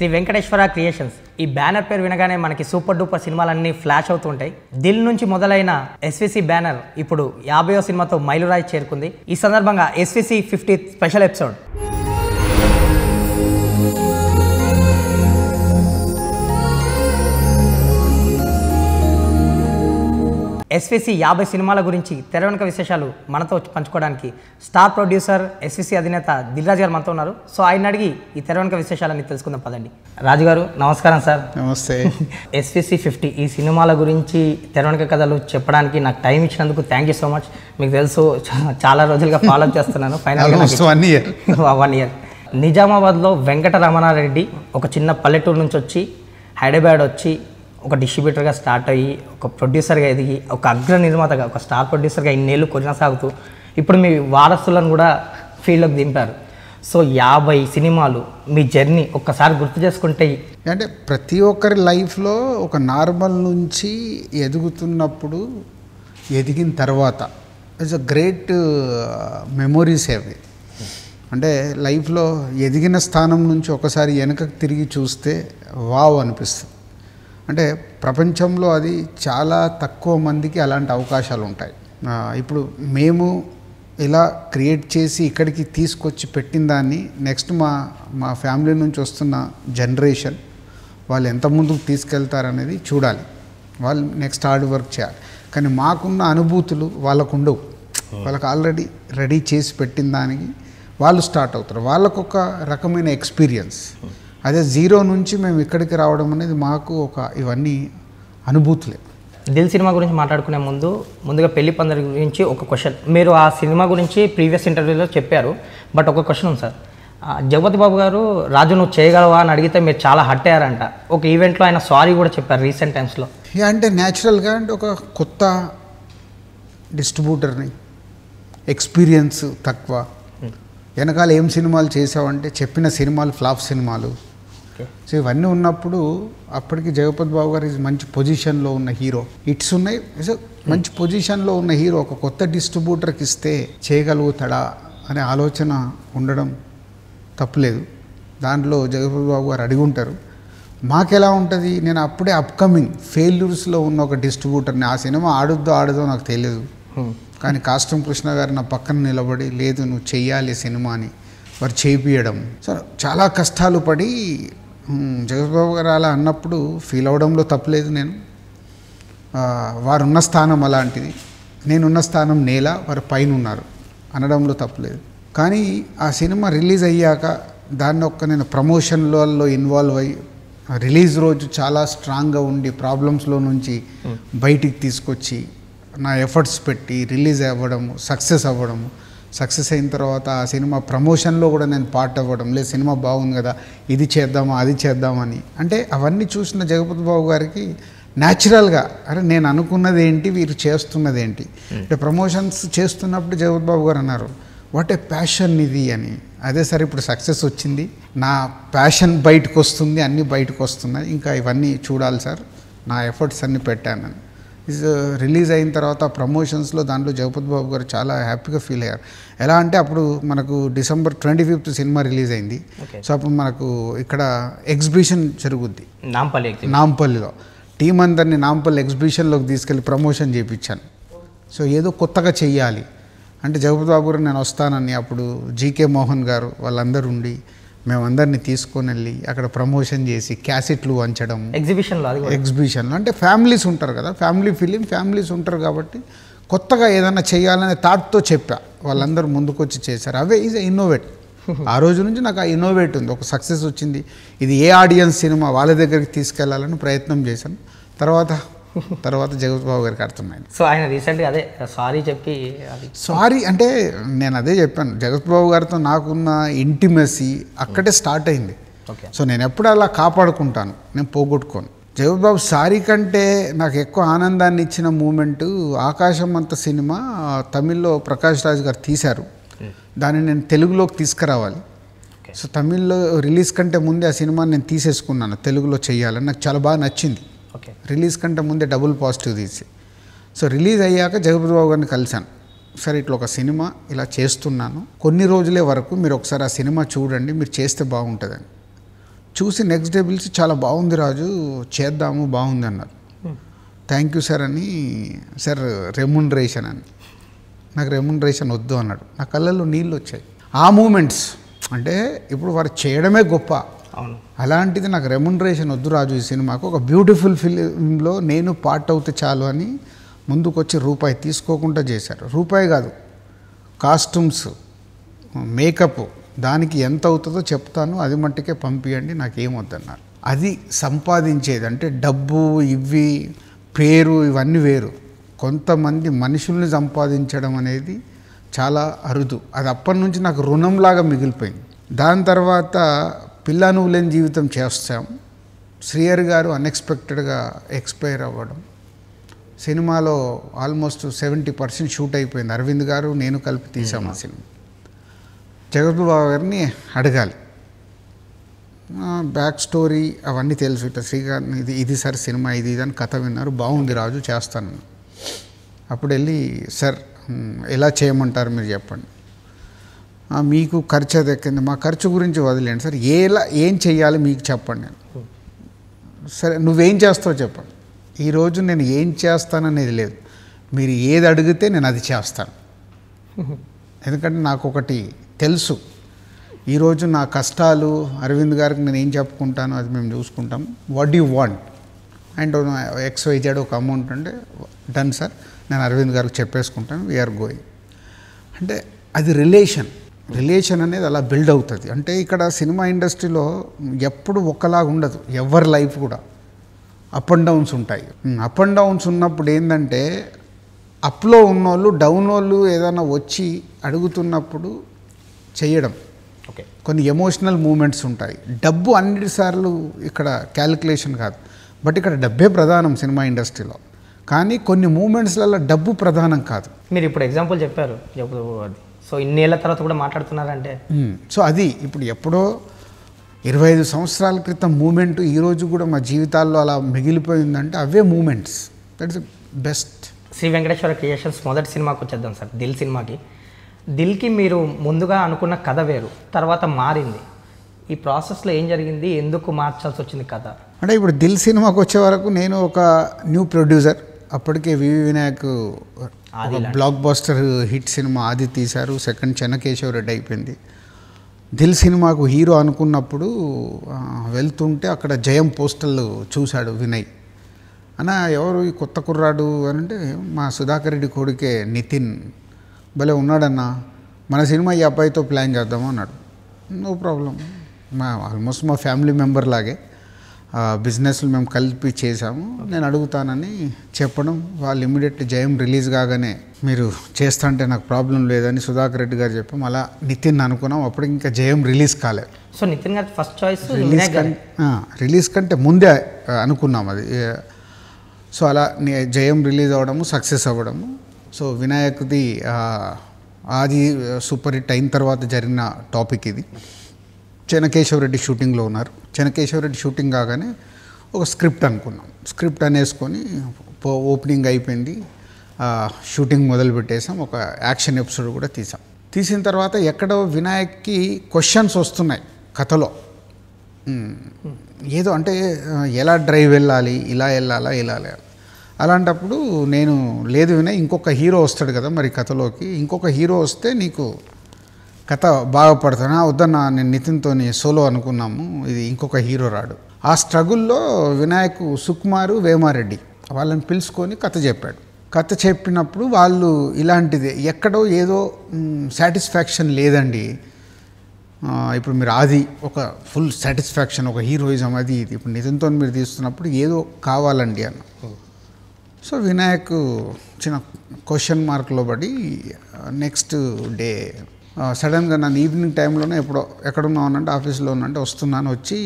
Shri Venkateswara creations ఈ banner పేరు వినగానే మనకి సూపర్ డూపర్ సినిమాలన్నీ ఫ్లాష్ అవుతుంటాయి దిల్ నుంచి మొదలైన ఎస్విసి బ్యానర్ ఇప్పుడు యాభయో సినిమాతో మైలురాయి చేరుకుంది ఈ సందర్భంగా SVC fifty special episode SVC యాభై సినిమాల గురించి తెర వెనుక విశేషాలు మనతో పంచుకోవడానికి స్టార్ ప్రొడ్యూసర్ ఎస్విసి అధినేత దిల్రాజ్ గారు మనతో ఉన్నారు సో ఆయన అడిగి ఈ తెర వెనుక విశేషాలన్నీ తెలుసుకుందాం పదండి రాజు గారు నమస్కారం సార్ నమస్తే ఎస్విసి ఫిఫ్టీ ఈ సినిమాల గురించి తెర వెనుక కథలు చెప్పడానికి నాకు టైం ఇచ్చినందుకు థ్యాంక్ యూ సో మచ్ మీకు తెలుసు చాలా రోజులుగా ఫాలో చేస్తున్నాను final one year one year నిజామాబాద్లో వెంకట రమణారెడ్డి ఒక చిన్న పల్లెటూరు నుంచి వచ్చి హైదరాబాద్ వచ్చి ఒక డిస్ట్రిబ్యూటర్గా స్టార్ట్ అయ్యి ఒక ప్రొడ్యూసర్గా ఎదిగి ఒక అగ్ర నిర్మాతగా ఒక స్టార్ ప్రొడ్యూసర్గా ఇన్నేళ్ళు కొనసాగుతూ ఇప్పుడు మీ వారసులను కూడా ఫీల్డ్లోకి దింపారు సో యాభై సినిమాలు మీ జర్నీ ఒక్కసారి గుర్తు చేసుకుంటాయి అంటే ప్రతి ఒక్కరి లైఫ్లో ఒక నార్మల్ నుంచి ఎదుగుతున్నప్పుడు ఎదిగిన తర్వాత ఇట్స్ అ గ్రేట్ మెమొరీస్ అవి అంటే లైఫ్లో ఎదిగిన స్థానం నుంచి ఒకసారి వెనకకు తిరిగి చూస్తే వావ్ అనిపిస్తుంది అంటే ప్రపంచంలో అది చాలా తక్కువ మందికి అలాంటి అవకాశాలు ఉంటాయి ఇప్పుడు మేము ఇలా క్రియేట్ చేసి ఇక్కడికి తీసుకొచ్చి పెట్టిన దాన్ని నెక్స్ట్ మా మా ఫ్యామిలీ నుంచి వస్తున్న జనరేషన్ వాళ్ళు ఎంత ముందుకు తీసుకెళ్తారనేది చూడాలి వాళ్ళు నెక్స్ట్ హార్డ్ వర్క్ చేయాలి కానీ మాకున్న అనుభూతులు వాళ్ళకు ఉండవు వాళ్ళకి ఆల్రెడీ రెడీ చేసి పెట్టిన దానికి వాళ్ళు స్టార్ట్ అవుతారు వాళ్ళకొక రకమైన ఎక్స్పీరియన్స్ అదే జీరో నుంచి మేము ఇక్కడికి రావడం అనేది మాకు ఒక ఇవన్నీ అనుభూతులే దిల్ సినిమా గురించి మాట్లాడుకునే ముందు ముందుగా పెళ్లి పందరి గురించి ఒక క్వశ్చన్ మీరు ఆ సినిమా గురించి ప్రీవియస్ ఇంటర్వ్యూలో చెప్పారు బట్ ఒక క్వశ్చన్ ఉంది సార్ జగపతి బాబు గారు రాజు నువ్వు చేయగలవా అని అడిగితే మీరు చాలా హట్ అయ్యారంట ఒక ఈవెంట్లో ఆయన సారీ కూడా చెప్పారు రీసెంట్ టైమ్స్లో అంటే న్యాచురల్గా అంటే ఒక కొత్త డిస్ట్రిబ్యూటర్ని ఎక్స్పీరియన్స్ తక్కువ hmm. వెనకాల ఏం సినిమాలు చేసావంటే చెప్పిన సినిమాలు ఫ్లాప్ సినిమాలు సో ఇవన్నీ ఉన్నప్పుడు అప్పటికి జగపతి బాబు గారు మంచి పొజిషన్లో ఉన్న హీరో ఇట్స్ ఉన్నాయి సో మంచి పొజిషన్లో ఉన్న హీరో ఒక కొత్త డిస్ట్రిబ్యూటర్కి ఇస్తే చేయగలుగుతాడా అనే ఆలోచన ఉండడం తప్పులేదు దాంట్లో జగపతి బాబు గారు అడిగి ఉంటారు మాకెలా ఉంటుంది నేను అప్పుడే అప్కమింగ్ ఫెయిల్యూర్స్లో ఉన్న ఒక డిస్ట్రిబ్యూటర్ని ఆ సినిమా ఆడుద్దో ఆడదో నాకు తెలియదు కానీ కాస్టమ్ కృష్ణ గారు నా పక్కన నిలబడి లేదు నువ్వు చెయ్యాలి సినిమాని వారు చేపియడం సో చాలా కష్టాలు పడి జగత్బాబు గారు అలా అన్నప్పుడు ఫీల్ అవడంలో తప్పలేదు నేను వారున్న స్థానం అలాంటిది నేనున్న స్థానం నేల వారు పైన ఉన్నారు అనడంలో తప్పలేదు కానీ ఆ సినిమా రిలీజ్ అయ్యాక దాన్ని ఒక్క నేను ప్రమోషన్లలో ఇన్వాల్వ్ అయ్యి రిలీజ్ రోజు చాలా స్ట్రాంగ్గా ఉండి ప్రాబ్లమ్స్లో నుంచి బయటికి తీసుకొచ్చి నా ఎఫర్ట్స్ పెట్టి రిలీజ్ అవ్వడము సక్సెస్ అవ్వడము సక్సెస్ అయిన తర్వాత ఆ సినిమా ప్రమోషన్లో కూడా నేను పార్ట్ అవ్వడం లేదు సినిమా బాగుంది కదా ఇది చేద్దామా అది చేద్దామని అంటే అవన్నీ చూసిన జగపతి బాబు గారికి న్యాచురల్గా అరే నేను అనుకున్నది ఏంటి వీరు చేస్తున్నది ఏంటి అంటే ప్రమోషన్స్ చేస్తున్నప్పుడు జగపతి బాబు గారు అన్నారు వాట్ ఏ ప్యాషన్ ఇది అని అదే సరే ఇప్పుడు సక్సెస్ వచ్చింది నా ప్యాషన్ బయటకు వస్తుంది అన్నీ బయటకు వస్తున్నాయి ఇంకా ఇవన్నీ చూడాలి సార్ నా ఎఫర్ట్స్ అన్నీ పెట్టానని రిలీజ్ uh, అయిన తర్వాత ప్రమోషన్స్లో దాంట్లో జగపతి బాబు గారు చాలా హ్యాపీగా ఫీల్ అయ్యారు ఎలా అంటే అప్పుడు మనకు డిసెంబర్ ట్వంటీ ఫిఫ్త్ సినిమా రిలీజ్ అయింది సో అప్పుడు మనకు ఇక్కడ ఎగ్జిబిషన్ జరుగుద్ది నాంపల్లి నాంపల్లిలో టీం అందరిని నాంపల్లి ఎగ్జిబిషన్లోకి తీసుకెళ్ళి ప్రమోషన్ చేయించాను సో ఏదో కొత్తగా చెయ్యాలి అంటే జగపతి బాబు గారు నేను వస్తానని అప్పుడు జీకే మోహన్ గారు వాళ్ళందరూ ఉండి మేము అందరినీ తీసుకొని వెళ్ళి అక్కడ ప్రమోషన్ చేసి క్యాసెట్లు వంచడం ఎగ్జిబిషన్లో ఎగ్జిబిషన్లో అంటే ఫ్యామిలీస్ ఉంటారు కదా ఫ్యామిలీ ఫిలిం ఫ్యామిలీస్ ఉంటారు కాబట్టి కొత్తగా ఏదైనా చేయాలనే థాట్తో చెప్పా వాళ్ళందరూ ముందుకొచ్చి చేశారు అవే ఈజ్ ఇన్నోవేట్ ఆ రోజు నుంచి నాకు ఆ ఇన్నోవేట్ ఉంది ఒక సక్సెస్ వచ్చింది ఇది ఏ ఆడియన్స్ సినిమా వాళ్ళ దగ్గరికి తీసుకెళ్లాలని ప్రయత్నం చేశాను తర్వాత తర్వాత జగత్బాబు గారికి అర్థమైంది సో ఆయన రీసెంట్గా అదే సారీ చెప్పి సారీ అంటే నేను అదే చెప్పాను జగత్బాబు గారితో నాకున్న ఇంటిమసీ అక్కడే స్టార్ట్ అయింది సో నేను ఎప్పుడు అలా కాపాడుకుంటాను నేను పోగొట్టుకోను జగత్బాబు సారీ కంటే నాకు ఎక్కువ ఆనందాన్ని ఇచ్చిన మూమెంట్ ఆకాశం అంత సినిమా తమిళ్లో ప్రకాష్ రాజ్ గారు తీశారు hmm. దాన్ని నేను తెలుగులోకి తీసుకురావాలి సో తమిళ్లో రిలీజ్ కంటే ముందే ఆ సినిమాని నేను తీసేసుకున్నాను తెలుగులో చేయాలని నాకు చాలా బాగా నచ్చింది ఓకే రిలీజ్ కంటే ముందే డబుల్ పాజిటివ్ తీసి సో రిలీజ్ అయ్యాక బాబు గారిని కలిశాను సరే ఇట్లా ఒక సినిమా ఇలా చేస్తున్నాను కొన్ని రోజులే వరకు మీరు ఒకసారి ఆ సినిమా చూడండి మీరు చేస్తే బాగుంటుందని చూసి నెక్స్ట్ డే పిలిచి చాలా బాగుంది రాజు చేద్దాము బాగుంది అన్నారు థ్యాంక్ యూ సార్ అని సార్ రెమ్యునరేషన్ అని నాకు రెమ్యునరేషన్ వద్దు అన్నాడు నా కళ్ళల్లో నీళ్ళు వచ్చాయి ఆ మూమెంట్స్ అంటే ఇప్పుడు వారు చేయడమే గొప్ప అవును అలాంటిది నాకు రెమ్యునరేషన్ వద్దు రాజు ఈ సినిమాకు ఒక బ్యూటిఫుల్ ఫిలింలో నేను పార్ట్ అవుతే చాలు అని ముందుకొచ్చి రూపాయి తీసుకోకుండా చేశారు రూపాయి కాదు కాస్ట్యూమ్స్ మేకప్ దానికి ఎంత అవుతుందో చెప్తాను అది మట్టికే పంపియండి నాకేమొద్దన్నారు అది సంపాదించేది అంటే డబ్బు ఇవి పేరు ఇవన్నీ వేరు కొంతమంది మనుషుల్ని సంపాదించడం అనేది చాలా అరుదు అది అప్పటి నుంచి నాకు రుణంలాగా మిగిలిపోయింది దాని తర్వాత నువ్వు లేని జీవితం చేస్తాం శ్రీయర్ గారు అన్ఎక్స్పెక్టెడ్గా ఎక్స్పైర్ అవ్వడం సినిమాలో ఆల్మోస్ట్ సెవెంటీ పర్సెంట్ షూట్ అయిపోయింది అరవింద్ గారు నేను కలిపి తీసాం ఆ సినిమా జగద్బాబు గారిని అడగాలి బ్యాక్ స్టోరీ అవన్నీ తెలుసు ఇట్లా శ్రీకాంత్ ఇది ఇది సార్ సినిమా ఇది ఇది అని కథ విన్నారు బాగుంది రాజు చేస్తాను అప్పుడు వెళ్ళి సార్ ఎలా చేయమంటారు మీరు చెప్పండి మీకు ఖర్చు అది ఎక్కింది మా ఖర్చు గురించి వదిలేండి సార్ ఎలా ఏం చేయాలి మీకు చెప్పండి నేను సరే నువ్వేం చేస్తావు చెప్పండి ఈరోజు నేను ఏం చేస్తాననేది లేదు మీరు ఏది అడిగితే నేను అది చేస్తాను ఎందుకంటే నాకు ఒకటి తెలుసు ఈరోజు నా కష్టాలు అరవింద్ గారికి నేను ఏం చెప్పుకుంటాను అది మేము చూసుకుంటాం what you want and X Y Z ఒక అమౌంట్ అంటే డన్ సార్ నేను అరవింద్ గారికి చెప్పేసుకుంటాను వీఆర్ గోయింగ్ అంటే అది రిలేషన్ రిలేషన్ అనేది అలా బిల్డ్ అవుతుంది అంటే ఇక్కడ సినిమా ఇండస్ట్రీలో ఎప్పుడు ఒకలాగా ఉండదు ఎవరి లైఫ్ కూడా అప్ అండ్ డౌన్స్ ఉంటాయి అప్ అండ్ డౌన్స్ ఉన్నప్పుడు ఏంటంటే అప్లో ఉన్నోళ్ళు డౌన్ వాళ్ళు ఏదైనా వచ్చి అడుగుతున్నప్పుడు చేయడం ఓకే కొన్ని ఎమోషనల్ మూమెంట్స్ ఉంటాయి డబ్బు అన్నిటిసార్లు ఇక్కడ క్యాలిక్యులేషన్ కాదు బట్ ఇక్కడ డబ్బే ప్రధానం సినిమా ఇండస్ట్రీలో కానీ కొన్ని మూమెంట్స్లలో డబ్బు ప్రధానం కాదు మీరు ఇప్పుడు ఎగ్జాంపుల్ చెప్పారు అది సో ఇన్నేళ్ల తర్వాత కూడా మాట్లాడుతున్నారంటే సో అది ఇప్పుడు ఎప్పుడో ఇరవై ఐదు సంవత్సరాల క్రితం మూమెంట్ ఈరోజు కూడా మా జీవితాల్లో అలా మిగిలిపోయిందంటే అవే moments that's best Shri Venkateswara creations మొదటి సినిమాకి వచ్చేద్దాం సార్ దిల్ సినిమాకి దిల్కి మీరు ముందుగా అనుకున్న కథ వేరు తర్వాత మారింది ఈ ప్రాసెస్లో ఏం జరిగింది ఎందుకు మార్చాల్సి వచ్చింది కథ అంటే ఇప్పుడు దిల్ సినిమాకి వచ్చే వరకు నేను ఒక న్యూ ప్రొడ్యూసర్ అప్పటికే V V Vinayak blockbuster hit సినిమా ఆది తీశారు సెకండ్ చెన్నకేశవ రెడ్డి అయిపోయింది దిల్ సినిమాకు హీరో అనుకున్నప్పుడు వెళ్తుంటే అక్కడ జయం పోస్టర్లు చూశాడు వినయ్ అన్నా ఎవరు ఈ కొత్త కుర్రాడు అని అంటే మా సుధాకర్ రెడ్డి కొడుకే నితిన్ భలే ఉన్నాడన్నా మన సినిమా ఈ అబ్బాయితో ప్లాన్ చేద్దాము అన్నాడు నో ప్రాబ్లం మా ఆల్మోస్ట్ మా ఫ్యామిలీ మెంబర్ లాగే బిజినెస్లు మేము కలిపి చేసాము నేను అడుగుతానని చెప్పడం వాళ్ళు ఇమ్మీడియట్లీ జయం రిలీజ్ కాగానే మీరు చేస్తుంటే నాకు ప్రాబ్లం లేదని సుధాకర్ రెడ్డి గారు చెప్పాము అలా నితిన్ అనుకున్నాం అప్పుడు ఇంకా జయం రిలీజ్ కాలేదు సో నితిన్ గారు ఫస్ట్ చాయిస్ రిలీజ్ రిలీజ్ కంటే ముందే అనుకున్నాం అది సో అలా జయం రిలీజ్ అవ్వడము సక్సెస్ అవ్వడము సో వినాయక్ది ఆది సూపర్ హిట్ అయిన తర్వాత జరిగిన టాపిక్ ఇది చెనకేశవరెడ్డి షూటింగ్లో ఉన్నారు చెనకేశవరెడ్డి షూటింగ్ కాగానే ఒక స్క్రిప్ట్ అనుకున్నాం స్క్రిప్ట్ అనేసుకొని ఓపెనింగ్ అయిపోయింది షూటింగ్ మొదలు పెట్టేసాం ఒక యాక్షన్ ఎపిసోడ్ కూడా తీసాం తీసిన తర్వాత ఎక్కడో వినాయక్కి క్వశ్చన్స్ వస్తున్నాయి కథలో ఏదో అంటే ఎలా డ్రైవ్ వెళ్ళాలి ఇలా వెళ్ళాలా ఇలా అలాంటప్పుడు నేను లేదు వినయ్ ఇంకొక హీరో వస్తాడు కదా మరి కథలోకి ఇంకొక హీరో వస్తే నీకు కథ బాగుపడుతున్నా వద్దన్న నేను నితిన్తో సోలో అనుకున్నాము ఇది ఇంకొక హీరో రాడు ఆ స్ట్రగుల్లో వినాయకు సుకుమారు వేమారెడ్డి వాళ్ళని పిలుచుకొని కథ చెప్పాడు కథ చెప్పినప్పుడు వాళ్ళు ఇలాంటిదే ఎక్కడో ఏదో సాటిస్ఫాక్షన్ లేదండి ఇప్పుడు మీరు అది ఒక ఫుల్ సాటిస్ఫాక్షన్ ఒక హీరోయిజం అది ఇది ఇప్పుడు నిజంతో మీరు తీస్తున్నప్పుడు ఏదో కావాలండి అన్న సో వినాయక్ చిన్న క్వశ్చన్ మార్క్లో పడి నెక్స్ట్ డే సడన్గా నన్ను ఈవినింగ్ టైంలోనే ఎప్పుడో ఎక్కడున్నా ఎక్కడున్నావునంటే ఆఫీస్లో ఉన్నంటే వస్తున్నాను వచ్చి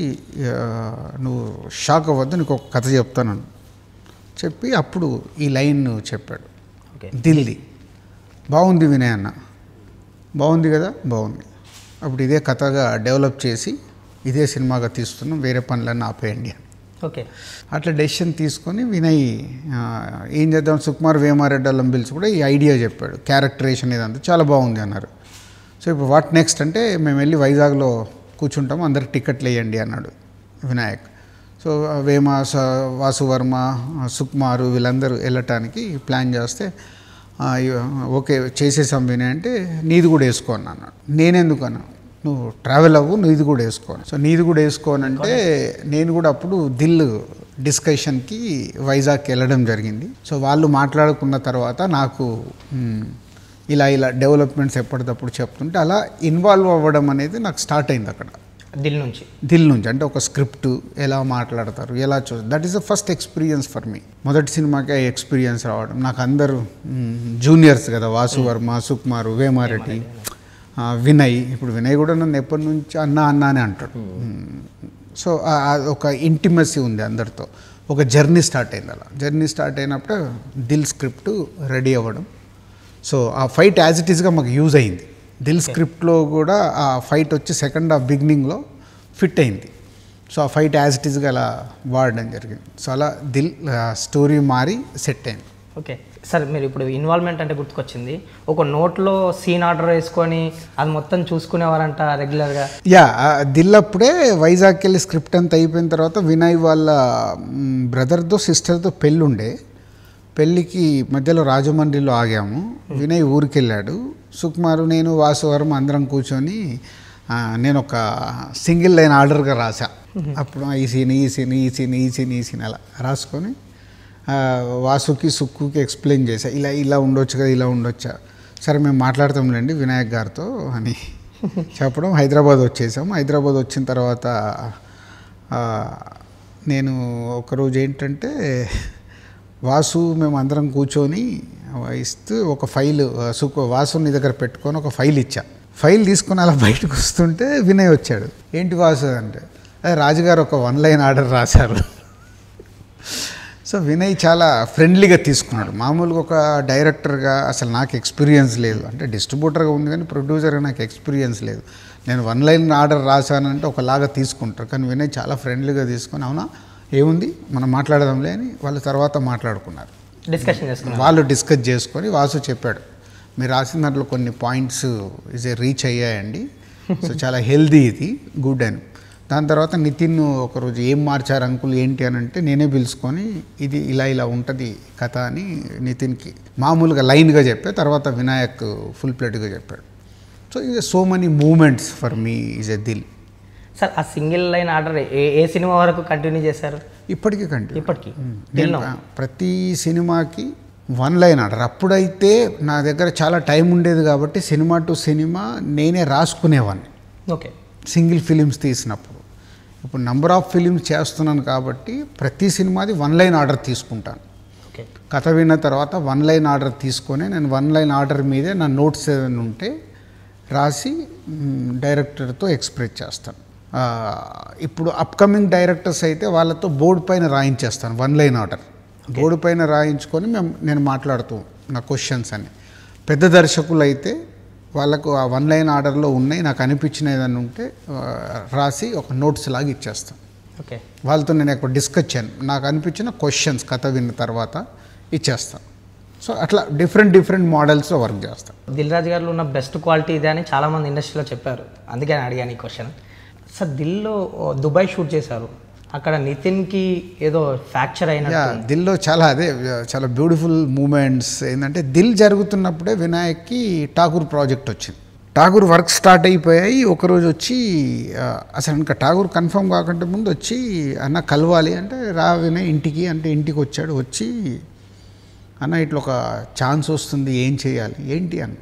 నువ్వు షాక్ అవ్వద్దు నీకు ఒక కథ చెప్తాను చెప్పి అప్పుడు ఈ లైన్ చెప్పాడు ఢిల్లీ బాగుంది వినయ్ అన్న బాగుంది కదా బాగుంది అప్పుడు ఇదే కథగా డెవలప్ చేసి ఇదే సినిమాగా తీస్తున్నాం వేరే పనులన్నీ ఆపేయండి ఓకే అట్లా డెసిషన్ తీసుకొని వినయ్ ఏం చేద్దాం సుకుమార్ వేమారెడ్డి అల్లం కూడా ఈ ఐడియా చెప్పాడు క్యారెక్టరేషన్ ఇదంతా చాలా బాగుంది అన్నారు సో ఇప్పుడు వాట్ నెక్స్ట్ అంటే మేము వెళ్ళి వైజాగ్లో కూర్చుంటాము అందరికి టికెట్లు వేయండి అన్నాడు వినాయక్ సో వేమ వాసువర్మ సుకుమారు వీళ్ళందరూ వెళ్ళటానికి ప్లాన్ చేస్తే ఓకే చేసేసాం వినయ్ అంటే నీది కూడా వేసుకోను అన్నాడు నేనెందుకు అన్నా నువ్వు ట్రావెల్ అవ్వు నీది కూడా వేసుకోను సో నీది కూడా వేసుకోనంటే నేను కూడా అప్పుడు దిల్ డిస్కషన్కి వైజాగ్కి వెళ్ళడం జరిగింది సో వాళ్ళు మాట్లాడుకున్న తర్వాత నాకు ఇలా ఇలా డెవలప్మెంట్స్ ఎప్పటికప్పుడు చెప్తుంటే అలా ఇన్వాల్వ్ అవ్వడం అనేది నాకు స్టార్ట్ అయింది అక్కడ దిల్ నుంచి దిల్ నుంచి అంటే ఒక స్క్రిప్ట్ ఎలా మాట్లాడతారు ఎలా చూ that is the first experience for me మొదటి సినిమాకే ఎక్స్పీరియన్స్ రావడం నాకు అందరూ జూనియర్స్ కదా వాసు వర్మ సుకుమార్ వేమారెడ్డి వినయ్ ఇప్పుడు వినయ్ కూడా నన్ను ఎప్పటి నుంచి అన్న అన్న అని అంటాడు సో ఒక ఇంటిమసీ ఉంది అందరితో ఒక జర్నీ స్టార్ట్ అయింది అలా జర్నీ స్టార్ట్ అయినప్పుడు దిల్ స్క్రిప్ట్ రెడీ అవ్వడం సో ఆ ఫైట్ యాజ్ ఇట్ ఈస్గా మాకు యూజ్ అయింది దిల్ స్క్రిప్ట్లో కూడా ఆ ఫైట్ వచ్చి సెకండ్ ఆఫ్ బిగినింగ్లో ఫిట్ అయింది సో ఆ ఫైట్ యాజ్ ఇట్ ఈస్గా అలా వాడడం జరిగింది సో అలా దిల్ స్టోరీ మారి సెట్ అయింది ఓకే సార్ మీరు ఇప్పుడు ఇన్వాల్వ్మెంట్ అంటే గుర్తుకొచ్చింది ఒక నోట్లో సీన్ ఆర్డర్ వేసుకొని అది మొత్తం చూసుకునేవారంట రెగ్యులర్గా యా దిల్ అప్పుడే వైజాగ్కి వెళ్ళి స్క్రిప్ట్ అంతా అయిపోయిన తర్వాత వినయ్ వాళ్ళ బ్రదర్తో సిస్టర్తో పెళ్ళుండే పెళ్ళికి మధ్యలో రాజమండ్రిలో ఆగాము వినయ్ ఊరికెళ్ళాడు సుకుమారు నేను వాసువరం అందరం కూర్చొని నేను ఒక సింగిల్ లైన్ ఆర్డర్గా రాసా అప్పుడు ఈ సీన్ ఈ సీన్ ఈ సీన్ ఈ సీన్ ఈ సీన్ అలా రాసుకొని వాసుకి సుక్కుకి ఎక్స్ప్లెయిన్ చేసా ఇలా ఇలా ఉండొచ్చు కదా ఇలా ఉండొచ్చా సరే మేము మాట్లాడతాంలేండి వినాయక్ గారితో అని చెప్పడం హైదరాబాద్ వచ్చేసాము హైదరాబాద్ వచ్చిన తర్వాత నేను ఒకరోజు ఏంటంటే వాసు మేము అందరం కూర్చొని ఇస్తూ ఒక ఫైల్ సుఖ వాసుని దగ్గర పెట్టుకొని ఒక ఫైల్ ఇచ్చా ఫైల్ తీసుకొని అలా బయటకు వస్తుంటే వినయ్ వచ్చాడు ఏంటి వాసు అంటే అదే రాజుగారు ఒక వన్ లైన్ ఆర్డర్ రాశారు సో వినయ్ చాలా ఫ్రెండ్లీగా తీసుకున్నాడు మామూలుగా ఒక డైరెక్టర్గా అసలు నాకు ఎక్స్పీరియన్స్ లేదు అంటే డిస్ట్రిబ్యూటర్గా ఉంది కానీ ప్రొడ్యూసర్గా నాకు ఎక్స్పీరియన్స్ లేదు నేను వన్ లైన్ ఆర్డర్ రాశానంటే ఒకలాగా తీసుకుంటారు కానీ వినయ్ చాలా ఫ్రెండ్లీగా తీసుకొని అవునా ఏముంది మనం మాట్లాడదాంలే అని వాళ్ళు తర్వాత మాట్లాడుకున్నారు డిస్కషన్ చేసుకున్నారు వాళ్ళు డిస్కస్ చేసుకొని వాసు చెప్పాడు మీరు రాసిన దాంట్లో కొన్ని పాయింట్స్ ఇస్ ఏ రీచ్ అయ్యాయండి సో చాలా హెల్దీ ఇది గుడ్ అని దాని తర్వాత నితిన్ ఒకరోజు ఏం మార్చారు అంకుల్ ఏంటి అని అంటే నేనే పిలుచుకొని ఇది ఇలా ఇలా ఉంటుంది కథ అని నితిన్కి మామూలుగా లైన్గా చెప్పే తర్వాత వినాయక్ ఫుల్ ప్లేట్గా చెప్పాడు సో ఇది so many moments for me is a Dil sir ఆ సింగిల్ లైన్ ఆర్డర్ ఏ ఏ సినిమా వరకు కంటిన్యూ చేశారు ఇప్పటికీ కంటిన్యూ ఇప్పటికీ ప్రతి సినిమాకి వన్ లైన్ ఆర్డర్ అప్పుడైతే నా దగ్గర చాలా టైం ఉండేది కాబట్టి సినిమా టు సినిమా నేనే రాసుకునేవాడిని ఓకే సింగిల్ ఫిలిమ్స్ తీసినప్పుడు ఇప్పుడు నంబర్ ఆఫ్ ఫిలిమ్స్ చేస్తున్నాను కాబట్టి ప్రతి సినిమాది వన్ లైన్ ఆర్డర్ తీసుకుంటాను కథ విన్న తర్వాత వన్ లైన్ ఆర్డర్ తీసుకొని నేను వన్ లైన్ ఆర్డర్ మీదే నా నోట్స్ ఏదైనా ఉంటే రాసి డైరెక్టర్తో ఎక్స్ప్రెస్ చేస్తాను ఇప్పుడు అప్కమింగ్ డైరెక్టర్స్ అయితే వాళ్ళతో బోర్డు పైన రాయించేస్తాను వన్ లైన్ ఆర్డర్ బోర్డు పైన రాయించుకొని మేము నేను మాట్లాడుతూ నా క్వశ్చన్స్ అని పెద్ద దర్శకులు అయితే వాళ్ళకు ఆ వన్ లైన్ ఆర్డర్లో ఉన్నాయి నాకు అనిపించిన ఏదైనా ఉంటే రాసి ఒక నోట్స్ లాగా ఇచ్చేస్తాను ఓకే వాళ్ళతో నేను ఎక్కువ చేయను నాకు అనిపించిన క్వశ్చన్స్ కథ విన్న తర్వాత ఇచ్చేస్తాను సో అట్లా డిఫరెంట్ డిఫరెంట్ మోడల్స్లో వర్క్ చేస్తాను రాజు గారు ఉన్న బెస్ట్ క్వాలిటీ ఇదే అని చాలామంది ఇండస్ట్రీలో చెప్పారు అందుకే అడిగాను ఈ క్వశ్చన్ సార్ దిల్లో దుబాయ్ షూట్ చేశారు అక్కడ కి ఏదో ఫ్రాక్చర్ అయిన దిల్లో చాలా అదే చాలా బ్యూటిఫుల్ మూమెంట్స్ ఏంటంటే దిల్ జరుగుతున్నప్పుడే వినాయక్కి ఠాగూర్ ప్రాజెక్ట్ వచ్చింది ఠాగూర్ వర్క్ స్టార్ట్ అయిపోయాయి ఒకరోజు వచ్చి అసలు ఇంకా ఠాగూర్ కన్ఫర్మ్ కాకుండా ముందు వచ్చి అన్న కలవాలి అంటే రా వినయ్ ఇంటికి అంటే ఇంటికి వచ్చాడు వచ్చి అన్న ఇట్లా ఒక ఛాన్స్ వస్తుంది ఏం చేయాలి ఏంటి అన్న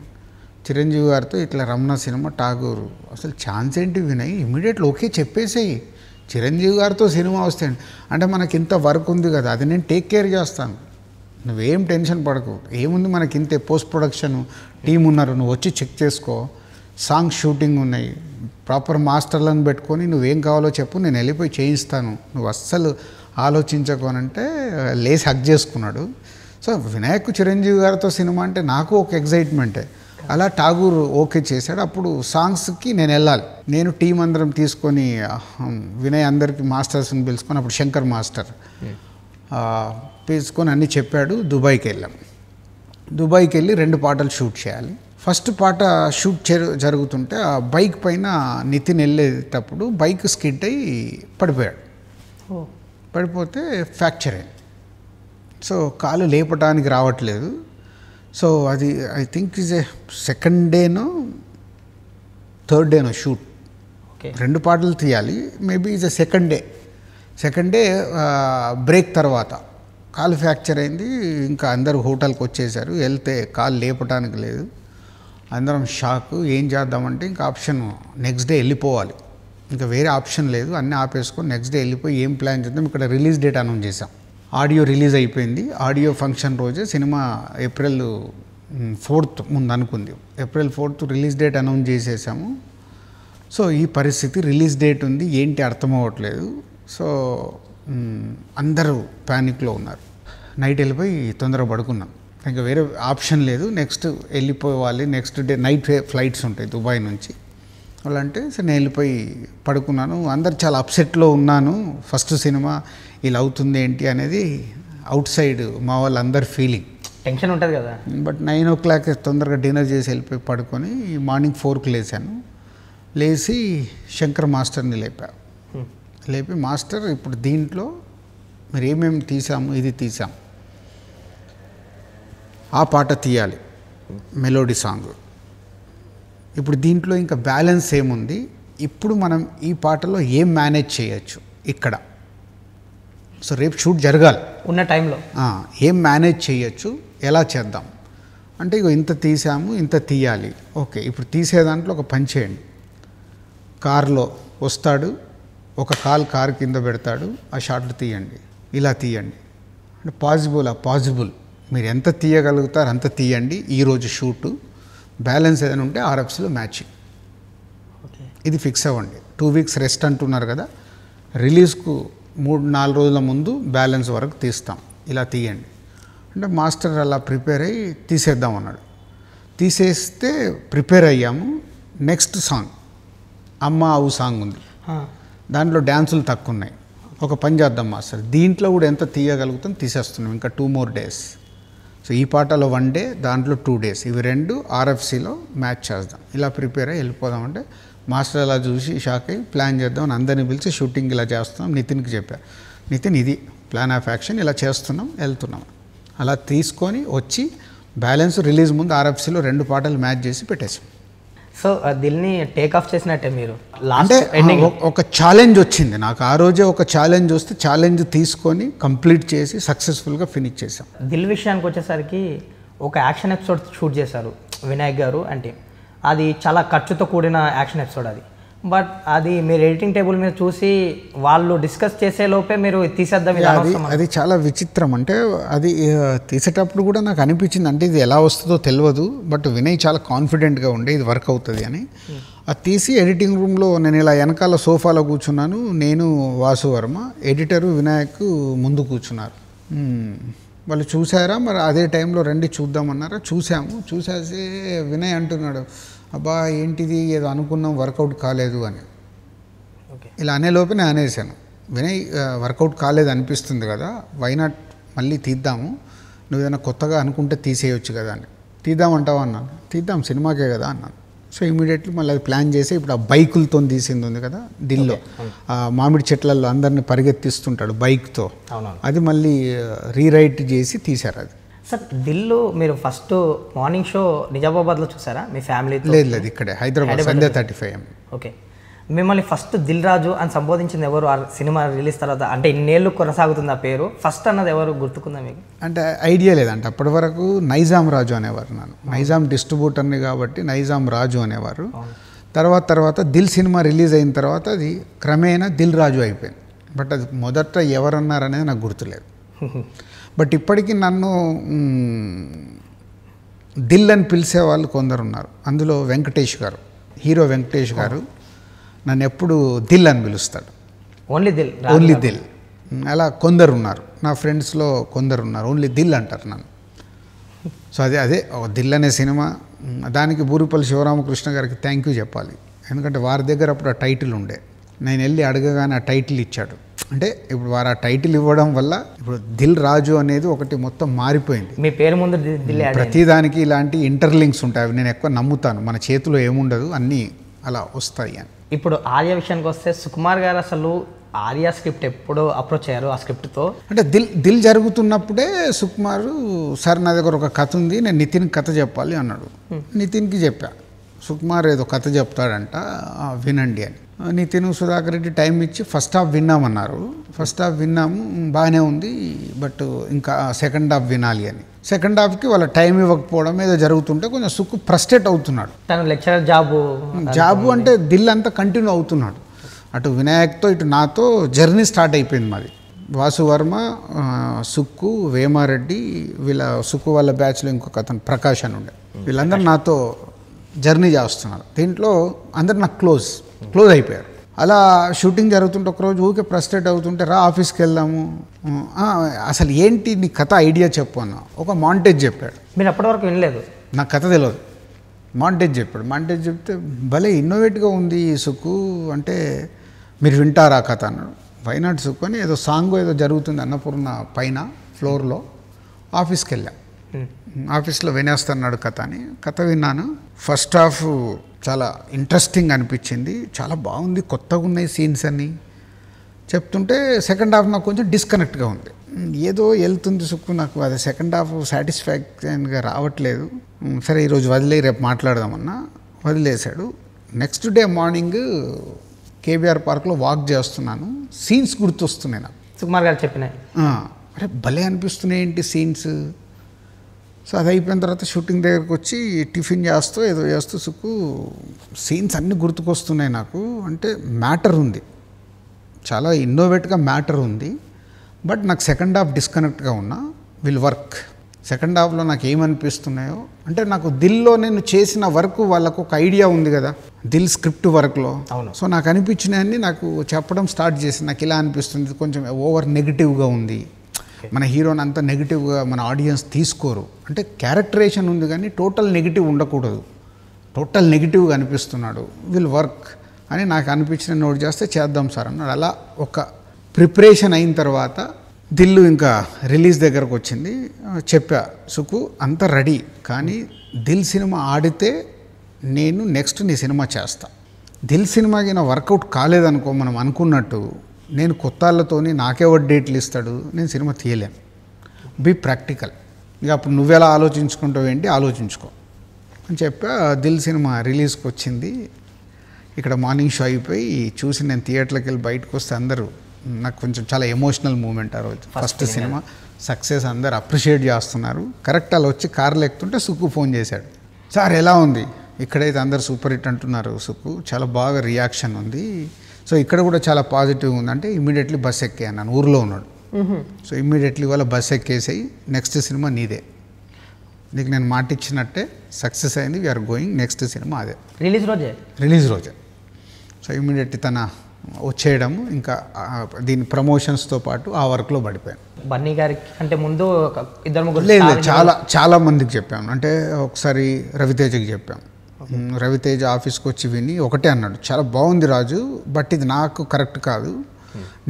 చిరంజీవి గారితో ఇట్లా రమణ సినిమా ఠాగూర్ అసలు ఛాన్స్ ఏంటి వినయ్ ఇమీడియట్లీ ఓకే చెప్పేసేయి చిరంజీవి గారితో సినిమా వస్తే అంటే మనకి ఇంత వర్క్ ఉంది కదా అది నేను టేక్ కేర్ చేస్తాను నువ్వేం టెన్షన్ పడకు ఏముంది మనకి ఇంతే పోస్ట్ ప్రొడక్షన్ టీం ఉన్నారు నువ్వు వచ్చి చెక్ చేసుకో సాంగ్ షూటింగ్ ఉన్నాయి ప్రాపర్ మాస్టర్లను పెట్టుకొని నువ్వేం కావాలో చెప్పు నేను వెళ్ళిపోయి చేయిస్తాను నువ్వు అస్సలు ఆలోచించకోనంటే లేసి హక్ చేసుకున్నాడు సో వినాయక్ చిరంజీవి గారితో సినిమా అంటే నాకు ఒక ఎగ్జైట్మెంటే అలా ఠాగూర్ ఓకే చేశాడు అప్పుడు సాంగ్స్కి నేను వెళ్ళాలి నేను టీం అందరం తీసుకొని వినయ్ అందరికి మాస్టర్స్ని పిలుచుకొని అప్పుడు శంకర్ మాస్టర్ పిలుచుకొని అన్నీ చెప్పాడు దుబాయ్కి వెళ్ళాం దుబాయ్కి వెళ్ళి రెండు పాటలు షూట్ చేయాలి ఫస్ట్ పాట షూట్ జరుగుతుంటే ఆ బైక్ పైన నితిన్ వెళ్ళేటప్పుడు బైక్ స్కిడ్ అయ్యి పడిపోయాడు పడిపోతే ఫ్రాక్చర్ అయింది సో కాలు లేపటానికి రావట్లేదు సో అది I think is a second డేనో థర్డ్ డేనో షూట్ రెండు పాటలు తీయాలి maybe is a second day second day break తర్వాత కాలు ఫ్రాక్చర్ అయింది ఇంకా అందరూ హోటల్కి వచ్చేసారు వెళ్తే కాలు లేపటానికి లేదు అందరం షాక్ ఏం చేద్దామంటే ఇంకా ఆప్షన్ నెక్స్ట్ డే వెళ్ళిపోవాలి ఇంకా వేరే ఆప్షన్ లేదు అన్నీ ఆపేసుకొని నెక్స్ట్ డే వెళ్ళిపోయి ఏం ప్లాన్ చేద్దాం ఇక్కడ రిలీజ్ డేట్ అనౌన్స్ చేసాం ఆడియో రిలీజ్ అయిపోయింది ఆడియో ఫంక్షన్ రోజే సినిమా ఏప్రిల్ ఫోర్త్ ముందు అనుకుంది April fourth release date announce చేసేసాము సో ఈ పరిస్థితి రిలీజ్ డేట్ ఉంది ఏంటి అర్థం అవ్వట్లేదు సో అందరూ ప్యానిక్లో ఉన్నారు నైట్ వెళ్ళిపోయి తొందరగా పడుకున్నాం ఇంకా వేరే ఆప్షన్ లేదు నెక్స్ట్ వెళ్ళిపోవాలి నెక్స్ట్ డే నైట్ ఫ్లైట్స్ ఉంటాయి దుబాయ్ నుంచి అలా అంటే సో నేను వెళ్ళిపోయి పడుకున్నాను అందరు చాలా అప్సెట్లో ఉన్నాను ఫస్ట్ సినిమా ఇలా అవుతుంది ఏంటి అనేది అవుట్ సైడ్ మా వాళ్ళందరి ఫీలింగ్ టెన్షన్ ఉంటుంది కదా బట్ నైన్ ఓ క్లాక్ తొందరగా డిన్నర్ చేసి వెళ్ళిపోయి పడుకొని మార్నింగ్ ఫోర్కి లేచాను లేచి శంకర్ మాస్టర్ని లేపా లేపి మాస్టర్ ఇప్పుడు దీంట్లో మీరు ఏమేమి తీసాము ఇది తీసాం ఆ పాట తీయాలి మెలోడీ సాంగ్ ఇప్పుడు దీంట్లో ఇంకా బ్యాలెన్స్ ఏముంది ఇప్పుడు మనం ఈ పాటలో ఏం మేనేజ్ చేయొచ్చు ఇక్కడ సో రేపు షూట్ జరగాలి ఉన్న టైంలో ఏం మేనేజ్ చేయొచ్చు ఎలా చేద్దాం అంటే ఇక ఇంత తీసాము ఇంత తీయాలి ఓకే ఇప్పుడు తీసే దాంట్లో ఒక పని చేయండి కారులో వస్తాడు ఒక కాల్ కార్ కింద పెడతాడు ఆ షాట్లు తీయండి ఇలా తీయండి అంటే పాజిబులా పాజిబుల్ మీరు ఎంత తీయగలుగుతారు అంత తీయండి ఈరోజు షూటు బ్యాలెన్స్ ఏదైనా ఉంటే ఆర్ఎఫ్స్లో మ్యాచింగ్ ఇది ఫిక్స్ అవ్వండి టూ వీక్స్ రెస్ట్ అంటున్నారు కదా రిలీజ్కు మూడు నాలుగు రోజుల ముందు బ్యాలెన్స్ వరకు తీస్తాం ఇలా తీయండి అంటే మాస్టర్ అలా ప్రిపేర్ అయ్యి తీసేద్దాం అన్నాడు తీసేస్తే ప్రిపేర్ అయ్యాము నెక్స్ట్ సాంగ్ అమ్మ ఆవు సాంగ్ ఉంది దాంట్లో డ్యాన్సులు తక్కువ ఉన్నాయి ఒక పని చేద్దాం మాస్టర్ దీంట్లో కూడా ఎంత తీయగలుగుతాం తీసేస్తున్నాం ఇంకా టూ మోర్ డేస్ సో ఈ పాటలో వన్ డే దాంట్లో టూ డేస్ ఇవి రెండు ఆర్ఎఫ్సిలో మ్యాచ్ చేద్దాం ఇలా ప్రిపేర్ అయ్యి వెళ్ళిపోదామంటే మాస్టర్ అలా చూసి షాక్ అయ్యి ప్లాన్ చేద్దాం అని అందరిని పిలిచి షూటింగ్ ఇలా చేస్తున్నాం నితిన్కి చెప్పా నితిన్ ఇది ప్లాన్ ఆఫ్ యాక్షన్ ఇలా చేస్తున్నాం వెళ్తున్నాం అలా తీసుకొని వచ్చి బ్యాలెన్స్ రిలీజ్ ముందు ఆర్ఎఫ్సీలో రెండు పాటలు మ్యాచ్ చేసి పెట్టేసాం సో దీన్ని టేక్ ఆఫ్ చేసినట్టే మీరు అంటే ఒక ఛాలెంజ్ వచ్చింది నాకు ఆ రోజే ఒక ఛాలెంజ్ వస్తే ఛాలెంజ్ తీసుకొని కంప్లీట్ చేసి సక్సెస్ఫుల్గా ఫినిష్ చేసాం దిల్ విషయానికి వచ్చేసరికి ఒక యాక్షన్ ఎపిసోడ్ షూట్ చేశారు వినాయక్ గారు అంటే అది చాలా ఖర్చుతో కూడిన యాక్షన్ ఎపిసోడ్ అది బట్ అది మీరు ఎడిటింగ్ టేబుల్ మీద చూసి వాళ్ళు డిస్కస్ చేసే లోపే మీరు తీసేద్దాం అది అది చాలా విచిత్రం అంటే అది తీసేటప్పుడు కూడా నాకు అనిపించింది అంటే ఇది ఎలా వస్తుందో తెలియదు బట్ వినయ్ చాలా కాన్ఫిడెంట్గా ఉండే ఇది వర్క్ అవుతుంది అని hmm. అది తీసి ఎడిటింగ్ రూమ్లో నేను ఇలా వెనకాల సోఫాలో కూర్చున్నాను నేను వాసు వర్మ ఎడిటరు వినాయక్ ముందు కూర్చున్నారు hmm. వాళ్ళు చూసారా మరి అదే టైంలో రండి చూద్దామన్నారా చూసాము చూసేసి వినయ్ అంటున్నాడు అబ్బా ఏంటిది ఏదో అనుకున్నాం వర్కౌట్ కాలేదు అని ఇలా అనేలోపే నేను అనేసాను వినయ్ వర్కౌట్ కాలేదు అనిపిస్తుంది కదా వై నాట్ మళ్ళీ తీద్దాము నువ్వు ఏదైనా కొత్తగా అనుకుంటే తీసేయొచ్చు కదా అని తీద్దామంటావు అన్నాను తీద్దాం సినిమాకే కదా అన్నాను సో ఇమీడియట్లీ మళ్ళీ అది ప్లాన్ చేసి ఇప్పుడు ఆ బైకులతో తీసింది ఉంది కదా దీనిలో మామిడి చెట్లలో అందరిని పరిగెత్తిస్తుంటాడు బైక్తో అది మళ్ళీ రీరైట్ చేసి తీశారు అది సార్ దిల్లు మీరు ఫస్ట్ మార్నింగ్ షో నిజామాబాద్లో చూసారా మీ ఫ్యామిలీ లేదు లేదు ఇక్కడే హైదరాబాద్ థర్టీ ఫైవ్ ఓకే మిమ్మల్ని ఫస్ట్ దిల్ రాజు అని సంబోధించింది ఎవరు ఆ సినిమా రిలీజ్ తర్వాత అంటే ఇన్నేళ్ళు కొనసాగుతుంది ఆ పేరు ఫస్ట్ అన్నది ఎవరు గుర్తుకుందా మీకు అంటే ఐడియా లేదంటే అప్పటి వరకు నైజాం రాజు అనేవారు నన్ను నైజాం డిస్ట్రిబ్యూటర్ని కాబట్టి నైజాం రాజు అనేవారు తర్వాత తర్వాత దిల్ సినిమా రిలీజ్ అయిన తర్వాత అది క్రమేణా దిల్ రాజు అయిపోయింది బట్ అది మొదట ఎవరన్నారనేది నాకు గుర్తులేదు బట్ ఇప్పటికీ నన్ను దిల్ అని పిలిచే వాళ్ళు కొందరు ఉన్నారు అందులో వెంకటేష్ గారు హీరో వెంకటేష్ గారు నన్ను ఎప్పుడు దిల్ అని పిలుస్తాడు ఓన్లీ దిల్ ఓన్లీ దిల్ అలా కొందరు ఉన్నారు నా ఫ్రెండ్స్లో కొందరు ఉన్నారు ఓన్లీ దిల్ అంటారు నన్ను సో అదే అదే దిల్ అనే సినిమా దానికి బూరిపల్లి శివరామకృష్ణ గారికి థ్యాంక్ యూ చెప్పాలి ఎందుకంటే వారి దగ్గర అప్పుడు ఆ టైటిల్ ఉండే నేను వెళ్ళి అడగగానే ఆ టైటిల్ ఇచ్చాడు అంటే ఇప్పుడు వారు ఆ టైటిల్ ఇవ్వడం వల్ల ఇప్పుడు దిల్ రాజు అనేది ఒకటి మొత్తం మారిపోయింది మీ పేరు ముందు ప్రతిదానికి ఇలాంటి ఇంటర్లింక్స్ ఉంటాయి అవి నేను ఎక్కువ నమ్ముతాను మన చేతిలో ఏముండదు అన్నీ అలా వస్తాయి అని ఇప్పుడు ఆర్య విషయానికి వస్తే సుకుమార్ గారు అసలు ఆర్య స్క్రిప్ట్ ఎప్పుడు అప్రోచ్ అయ్యారు ఆ స్క్రిప్ట్తో అంటే దిల్ దిల్ జరుగుతున్నప్పుడే సుకుమార్ సార్ నా దగ్గర ఒక కథ ఉంది నేను నితిన్ కథ చెప్పాలి అన్నాడు నితిన్కి చెప్పా సుకుమార్ ఏదో కథ చెప్తాడంట వినండి అని నితిన్ సుధాకర్ రెడ్డి టైం ఇచ్చి ఫస్ట్ హాఫ్ విన్నామన్నారు ఫస్ట్ హాఫ్ విన్నాము బాగానే ఉంది బట్ ఇంకా సెకండ్ హాఫ్ వినాలి అని సెకండ్ హాఫ్కి వాళ్ళ టైం ఇవ్వకపోవడం ఏదో జరుగుతుంటే కొంచెం సుక్కు ఫ్రస్ట్రేట్ అవుతున్నాడు తన లెక్చరర్ జాబు hmm, జాబు అంటే దిల్ అంతా కంటిన్యూ అవుతున్నాడు అటు వినాయక్తో ఇటు నాతో జర్నీ స్టార్ట్ అయిపోయింది మాది వాసువర్మ సుక్కు వేమారెడ్డి వీళ్ళ సుక్కు వాళ్ళ బ్యాచ్లో ఇంకొక అతను ప్రకాష్ అని ఉండే వీళ్ళందరూ నాతో జర్నీ చేస్తున్నారు దీంట్లో అందరు నాకు క్లోజ్ క్లోజ్ అయిపోయారు అలా షూటింగ్ జరుగుతుంటే ఒకరోజు ఊరికే ఫ్రస్ట్రేట్ అవుతుంటే రా ఆఫీస్కి వెళ్దాము అసలు ఏంటి నీ కథ ఐడియా చెప్పు అన్న ఒక మాంటేజ్ చెప్పాడు మీరు అప్పటివరకు వినలేదు నాకు కథ తెలియదు మాంటేజ్ చెప్పాడు మాంటేజ్ చెప్తే భలే ఇన్నోవేట్గా ఉంది ఈ సుక్కు అంటే మీరు వింటారా కథ అన్నాడు వైనాట్ సుక్కు అని ఏదో సాంగ్ ఏదో జరుగుతుంది అన్నపూర్ణ పైన ఫ్లోర్లో ఆఫీస్కి వెళ్ళాం ఆఫీస్లో వినేస్తున్నాడు కథ అని కథ విన్నాను ఫస్ట్ హాఫ్ చాలా ఇంట్రెస్టింగ్ అనిపించింది చాలా బాగుంది కొత్తగా ఉన్నాయి సీన్స్ అని చెప్తుంటే సెకండ్ హాఫ్ నాకు కొంచెం డిస్కనెక్ట్గా ఉంది ఏదో వెళ్తుంది సుక్కు నాకు అది సెకండ్ హాఫ్ సాటిస్ఫాక్షన్గా రావట్లేదు సరే ఈరోజు వదిలే రేపు మాట్లాడదామన్నా వదిలేశాడు నెక్స్ట్ డే మార్నింగ్ కేబీఆర్ పార్క్లో వాక్ చేస్తున్నాను సీన్స్ గుర్తొస్తున్నాయి నాకు సుకుమార్ గారు చెప్పినాయి అరే భలే అనిపిస్తున్నాయి ఏంటి సీన్స్ సో అది అయిపోయిన తర్వాత షూటింగ్ దగ్గరకు వచ్చి టిఫిన్ చేస్తూ ఏదో చేస్తూ సుక్కు సీన్స్ అన్నీ గుర్తుకొస్తున్నాయి నాకు అంటే మ్యాటర్ ఉంది చాలా ఇన్నోవేట్గా మ్యాటర్ ఉంది బట్ నాకు సెకండ్ హాఫ్ డిస్కనెక్ట్గా ఉన్నా విల్ వర్క్ సెకండ్ హాఫ్లో నాకు ఏమనిపిస్తున్నాయో అంటే నాకు దిల్లో నేను చేసిన వర్క్ వాళ్ళకు ఒక ఐడియా ఉంది కదా దిల్ స్క్రిప్ట్ వర్క్లో సో నాకు అనిపించినవన్నీ నాకు చెప్పడం స్టార్ట్ చేసి నాకు ఇలా అనిపిస్తుంది కొంచెం ఓవర్ నెగిటివ్గా ఉంది మన హీరోని అంత నెగిటివ్గా మన ఆడియన్స్ తీసుకోరు అంటే క్యారెక్టరేషన్ ఉంది కానీ టోటల్ నెగిటివ్ ఉండకూడదు టోటల్ నెగిటివ్గా అనిపిస్తున్నాడు విల్ వర్క్ అని నాకు అనిపించిన నోట్ చేస్తే చేద్దాం సార్ అన్నాడు అలా ఒక ప్రిపరేషన్ అయిన తర్వాత దిల్లు ఇంకా రిలీజ్ దగ్గరకు వచ్చింది చెప్పా సుకు అంత రెడీ కానీ దిల్ సినిమా ఆడితే నేను నెక్స్ట్ నీ సినిమా చేస్తా దిల్ సినిమాకి నా వర్కౌట్ కాలేదనుకో మనం అనుకున్నట్టు నేను కొత్తాళ్ళతోని నాకే వడ్డేట్లు ఇస్తాడు నేను సినిమా తీయలేను బీ ప్రాక్టికల్ ఇక అప్పుడు నువ్వెలా ఆలోచించుకుంటావు ఏంటి ఆలోచించుకో అని చెప్పి దిల్ సినిమా రిలీజ్కి వచ్చింది ఇక్కడ మార్నింగ్ షో అయిపోయి చూసి నేను థియేటర్కి వెళ్ళి బయటకు వస్తే అందరూ నాకు కొంచెం చాలా ఎమోషనల్ మూమెంట్ ఆ రోజు ఫస్ట్ సినిమా సక్సెస్ అందరు అప్రిషియేట్ చేస్తున్నారు కరెక్ట్ అలా వచ్చి కార్లు ఎక్కుతుంటే సుక్కు ఫోన్ చేశాడు సార్ ఎలా ఉంది ఇక్కడైతే అందరు సూపర్ హిట్ అంటున్నారు సుక్కు చాలా బాగా రియాక్షన్ ఉంది సో ఇక్కడ కూడా చాలా పాజిటివ్ ఉందంటే ఇమీడియట్లీ బస్ ఎక్కే అన్నాను ఊర్లో ఉన్నాడు సో ఇమీడియట్లీ వాళ్ళ బస్ ఎక్కేసాయి నెక్స్ట్ సినిమా నీదే నీకు నేను మాట ఇచ్చినట్టే సక్సెస్ అయింది వీఆర్ గోయింగ్ నెక్స్ట్ సినిమా అదే రిలీజ్ రోజే రిలీజ్ రోజే సో ఇమీడియట్లీ తన వచ్చేయడం ఇంకా దీని ప్రమోషన్స్తో పాటు ఆ వర్క్లో పడిపోయాను బన్నీ గారికి అంటే ముందు ఇద్దరు లేదు చాలా చాలా మందికి చెప్పాము అంటే ఒకసారి రవితేజకి చెప్పాము రవితేజ ఆఫీస్కి వచ్చి విని ఒకటే అన్నాడు చాలా బాగుంది రాజు బట్ ఇది నాకు కరెక్ట్ కాదు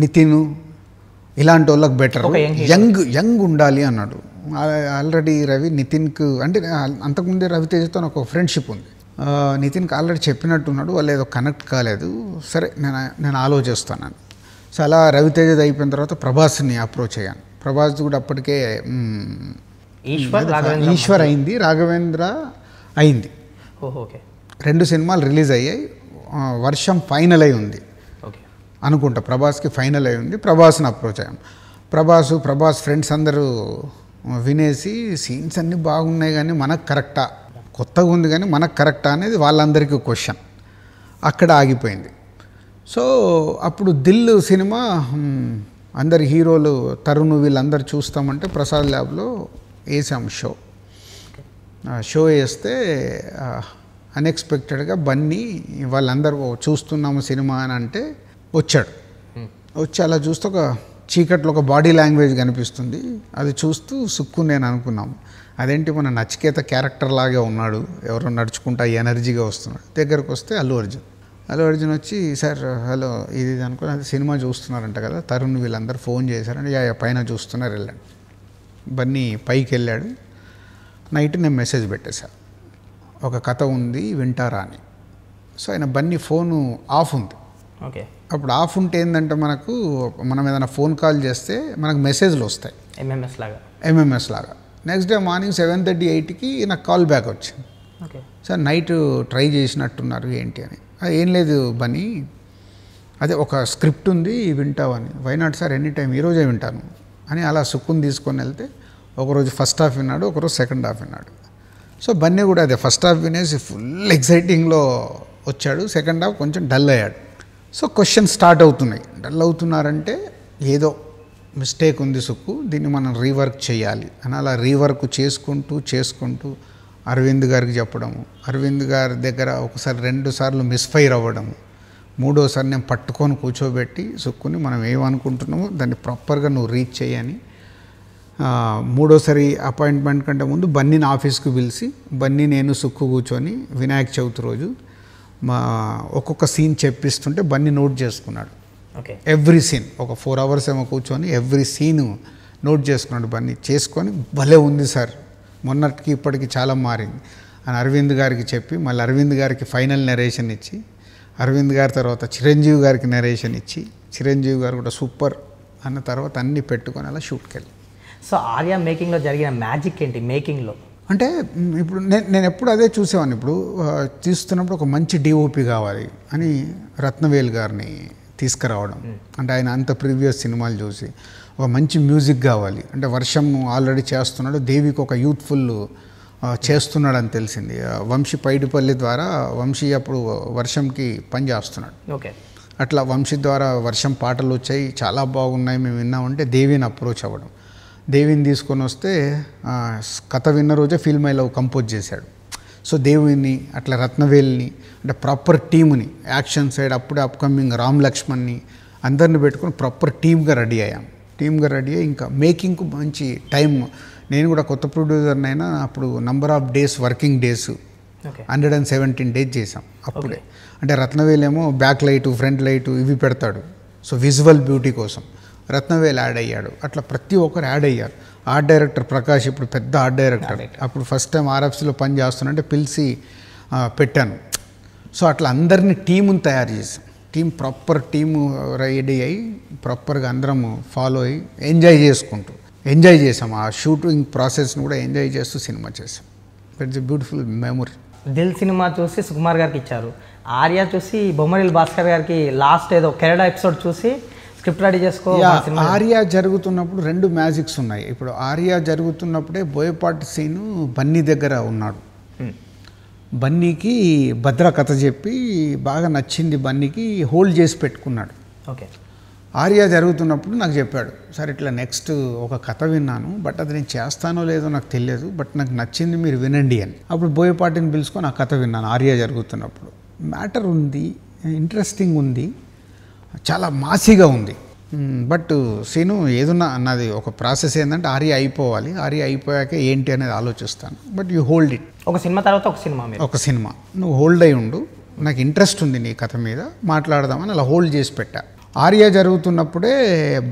నితిన్ ఇలాంటి వాళ్ళకి బెటర్ యంగ్ యంగ్ ఉండాలి అన్నాడు ఆల్రెడీ రవి నితిన్కు అంటే అంతకుముందే రవితేజతో ఒక ఫ్రెండ్షిప్ ఉంది నితిన్కి ఆల్రెడీ చెప్పినట్టున్నాడు వాళ్ళు ఏదో కనెక్ట్ కాలేదు సరే నేను నేను ఆలోచిస్తాను సో అలా రవితేజ అయిపోయిన తర్వాత ప్రభాస్ని అప్రోచ్ అయ్యాను ప్రభాస్ కూడా అప్పటికే ఈశ్వర్ అయింది రాఘవేంద్ర అయింది ఓకే రెండు సినిమాలు రిలీజ్ అయ్యాయి వర్షం ఫైనల్ అయి ఉంది అనుకుంటా ప్రభాస్కి ఫైనల్ అయి ఉంది ప్రభాస్ని అప్రోచ్ అయ్యాం ప్రభాస్ ప్రభాస్ ఫ్రెండ్స్ అందరూ వినేసి సీన్స్ అన్నీ బాగున్నాయి కానీ మనకు కరెక్టా కొత్తగా ఉంది కానీ మనకు కరెక్టా అనేది వాళ్ళందరికీ క్వశ్చన్ అక్కడ ఆగిపోయింది సో అప్పుడు దిల్ సినిమా అందరి హీరోలు తరుణ్ వీళ్ళందరూ చూస్తామంటే ప్రసాద్ ల్యాబ్లో వేసాం షో షో వేస్తే అన్ఎక్స్పెక్టెడ్గా బన్నీ వాళ్ళందరూ చూస్తున్నాము సినిమా అని అంటే వచ్చాడు వచ్చి అలా చూస్తే ఒక చీకట్లో ఒక బాడీ లాంగ్వేజ్ కనిపిస్తుంది అది చూస్తూ సుక్కు నేను అనుకున్నాము అదేంటి మన నచికేత క్యారెక్టర్ లాగే ఉన్నాడు ఎవరో నడుచుకుంటా ఎనర్జీగా వస్తున్నాడు దగ్గరకు వస్తే అల్లు అర్జున్ అల్లు అర్జున్ వచ్చి సార్ హలో ఇది అనుకుని అది సినిమా చూస్తున్నారంట కదా తరుణ్ వీళ్ళందరూ ఫోన్ చేశారంటే యా పైన చూస్తున్నారు వెళ్ళాడు బన్నీ పైకి వెళ్ళాడు నైట్ నేను మెసేజ్ పెట్టేశాను ఒక కథ ఉంది వింటారా అని సో ఆయన బన్ని ఫోను ఆఫ్ ఉంది ఓకే అప్పుడు ఆఫ్ ఉంటే ఏంటంటే మనకు మనం ఏదైనా ఫోన్ కాల్ చేస్తే మనకు మెసేజ్లు వస్తాయి ఎంఎంఎస్ లాగా ఎంఎంఎస్ లాగా next day morning seven thirty ఎయిట్కి నాకు కాల్ బ్యాక్ వచ్చింది ఓకే సార్ నైట్ ట్రై చేసినట్టున్నారు ఏంటి అని అది ఏం లేదు బని అదే ఒక స్క్రిప్ట్ ఉంది వింటావని why not sir any time ఈరోజే వింటాను అని అలా సుక్కుని తీసుకొని వెళ్తే ఒకరోజు ఫస్ట్ హాఫ్ విన్నాడు ఒకరోజు సెకండ్ హాఫ్ విన్నాడు సో బన్నీ కూడా అదే ఫస్ట్ హాఫ్ వినేసి ఫుల్ ఎక్సైటింగ్లో వచ్చాడు సెకండ్ హాఫ్ కొంచెం డల్ అయ్యాడు సో క్వశ్చన్ స్టార్ట్ అవుతున్నాయి డల్ అవుతున్నారంటే ఏదో మిస్టేక్ ఉంది సుక్కు దీన్ని మనం రీవర్క్ చేయాలి అని అలా రీవర్క్ చేసుకుంటూ చేసుకుంటూ అరవింద్ గారికి చెప్పడము అరవింద్ గారి దగ్గర ఒకసారి రెండు సార్లు మిస్ఫైర్ అవ్వడము మూడోసారి నేను పట్టుకొని కూర్చోబెట్టి సుక్కుని మనం ఏమనుకుంటున్నామో దాన్ని ప్రాపర్గా నువ్వు రీచ్ చేయని మూడోసారి అపాయింట్మెంట్ కంటే ముందు బన్నీని ఆఫీస్కి పిలిచి బన్నీ నేను సుక్కు కూర్చొని వినాయక చవితి రోజు మా ఒక్కొక్క సీన్ చెప్పిస్తుంటే బన్నీ నోట్ చేసుకున్నాడు ఓకే ఎవ్రీ సీన్ ఒక ఫోర్ అవర్స్ ఏమో కూర్చొని ఎవ్రీ సీను నోట్ చేసుకున్నాడు బన్నీ చేసుకొని భలే ఉంది సార్ మొన్నటికి ఇప్పటికి చాలా మారింది అని అరవింద్ గారికి చెప్పి మళ్ళీ అరవింద్ గారికి ఫైనల్ నెరేషన్ ఇచ్చి అరవింద్ గారి తర్వాత చిరంజీవి గారికి నెరేషన్ ఇచ్చి చిరంజీవి గారు కూడా సూపర్ అన్న తర్వాత అన్నీ పెట్టుకొని అలా షూట్కి వెళ్ళి సో ఆర్యా మేకింగ్లో జరిగిన మ్యాజిక్ ఏంటి మేకింగ్లో అంటే ఇప్పుడు నేను నేను ఎప్పుడు అదే చూసేవాడిని ఇప్పుడు తీస్తున్నప్పుడు ఒక మంచి డిఓపి కావాలి అని రత్నవేల్ గారిని తీసుకురావడం అంటే ఆయన అంత ప్రీవియస్ సినిమాలు చూసి ఒక మంచి మ్యూజిక్ కావాలి అంటే వర్షం ఆల్రెడీ చేస్తున్నాడు దేవికి ఒక యూత్ఫుల్ చేస్తున్నాడని తెలిసింది వంశీ పైడిపల్లి ద్వారా వంశీ అప్పుడు వర్షంకి పని చేస్తున్నాడు ఓకే అట్లా వంశీ ద్వారా వర్షం పాటలు వచ్చాయి చాలా బాగున్నాయి మేము విన్నామంటే దేవిని అప్రోచ్ అవ్వడం దేవిని తీసుకొని వస్తే కథ విన్న రోజే ఫిల్మ్ మై లవ్ కంపోజ్ చేశాడు సో దేవుని అట్లా రత్నవేల్ని అంటే ప్రాపర్ టీముని యాక్షన్ సైడ్ అప్పుడే అప్కమింగ్ రామ్ లక్ష్మణ్ని అందరిని పెట్టుకుని ప్రాపర్ టీమ్గా రెడీ అయ్యాం టీమ్గా రెడీ అయ్యి ఇంకా మేకింగ్కు మంచి టైం నేను కూడా కొత్త ప్రొడ్యూసర్ని అయినా అప్పుడు number of days working days hundred and seventeen days చేసాం అప్పుడే అంటే రత్నవేలేమో బ్యాక్ లైటు ఫ్రంట్ లైటు ఇవి పెడతాడు సో విజువల్ బ్యూటీ కోసం రత్నవేలు యాడ్ అయ్యాడు అట్లా ప్రతి ఒక్కరు యాడ్ అయ్యారు ఆర్ట్ డైరెక్టర్ ప్రకాష్ ఇప్పుడు పెద్ద ఆర్ట్ డైరెక్టర్ అప్పుడు ఫస్ట్ టైం ఆర్ఎఫ్సీలో పని చేస్తున్నంటే పిలిచి పెట్టాను సో అట్లా అందరినీ టీముని తయారు చేసాం టీం ప్రాపర్ టీము రెడీ అయ్యి ప్రాపర్గా అందరము ఫాలో అయ్యి ఎంజాయ్ చేసుకుంటూ ఎంజాయ్ చేసాం ఆ షూటింగ్ ప్రాసెస్ని కూడా ఎంజాయ్ చేస్తూ సినిమా చేసాం it's a beautiful memory Dil సినిమా చూసి సుకుమార్ గారికి ఇచ్చారు ఆర్య చూసి బొమ్మరిల్ భాస్కర్ గారికి లాస్ట్ ఏదో కెరడా ఎపిసోడ్ చూసి స్క్రిప్ట్ రెడీ చేసుకో ఆర్యా జరుగుతున్నప్పుడు రెండు మ్యాజిక్స్ ఉన్నాయి ఇప్పుడు ఆర్యా జరుగుతున్నప్పుడే బోయపాటి సీను బన్నీ దగ్గర ఉన్నాడు బన్నీకి భద్ర కథ చెప్పి బాగా నచ్చింది బన్నీకి హోల్డ్ చేసి పెట్టుకున్నాడు ఓకే ఆర్యా జరుగుతున్నప్పుడు నాకు చెప్పాడు సార్ ఇట్లా నెక్స్ట్ ఒక కథ విన్నాను బట్ అది నేను చేస్తానో లేదో నాకు తెలియదు బట్ నాకు నచ్చింది మీరు వినండి అని అప్పుడు బోయపాటిని పిలుచుకొని ఆ కథ విన్నాను ఆర్యా జరుగుతున్నప్పుడు మ్యాటర్ ఉంది ఇంట్రెస్టింగ్ ఉంది చాలా మాసిగా ఉంది బట్ సీను ఏదన్నా అన్నది ఒక ప్రాసెస్ ఏంటంటే ఆరి అయిపోవాలి ఆరి అయిపోయాక ఏంటి అనేది ఆలోచిస్తాను బట్ యూ హోల్డ్ ఇట్ ఒక సినిమా తర్వాత ఒక సినిమా ఒక సినిమా నువ్వు హోల్డ్ అయి ఉండు నాకు ఇంట్రెస్ట్ ఉంది నీ కథ మీద మాట్లాడదామని అలా హోల్డ్ చేసి పెట్టా ఆర్య జరుగుతున్నప్పుడే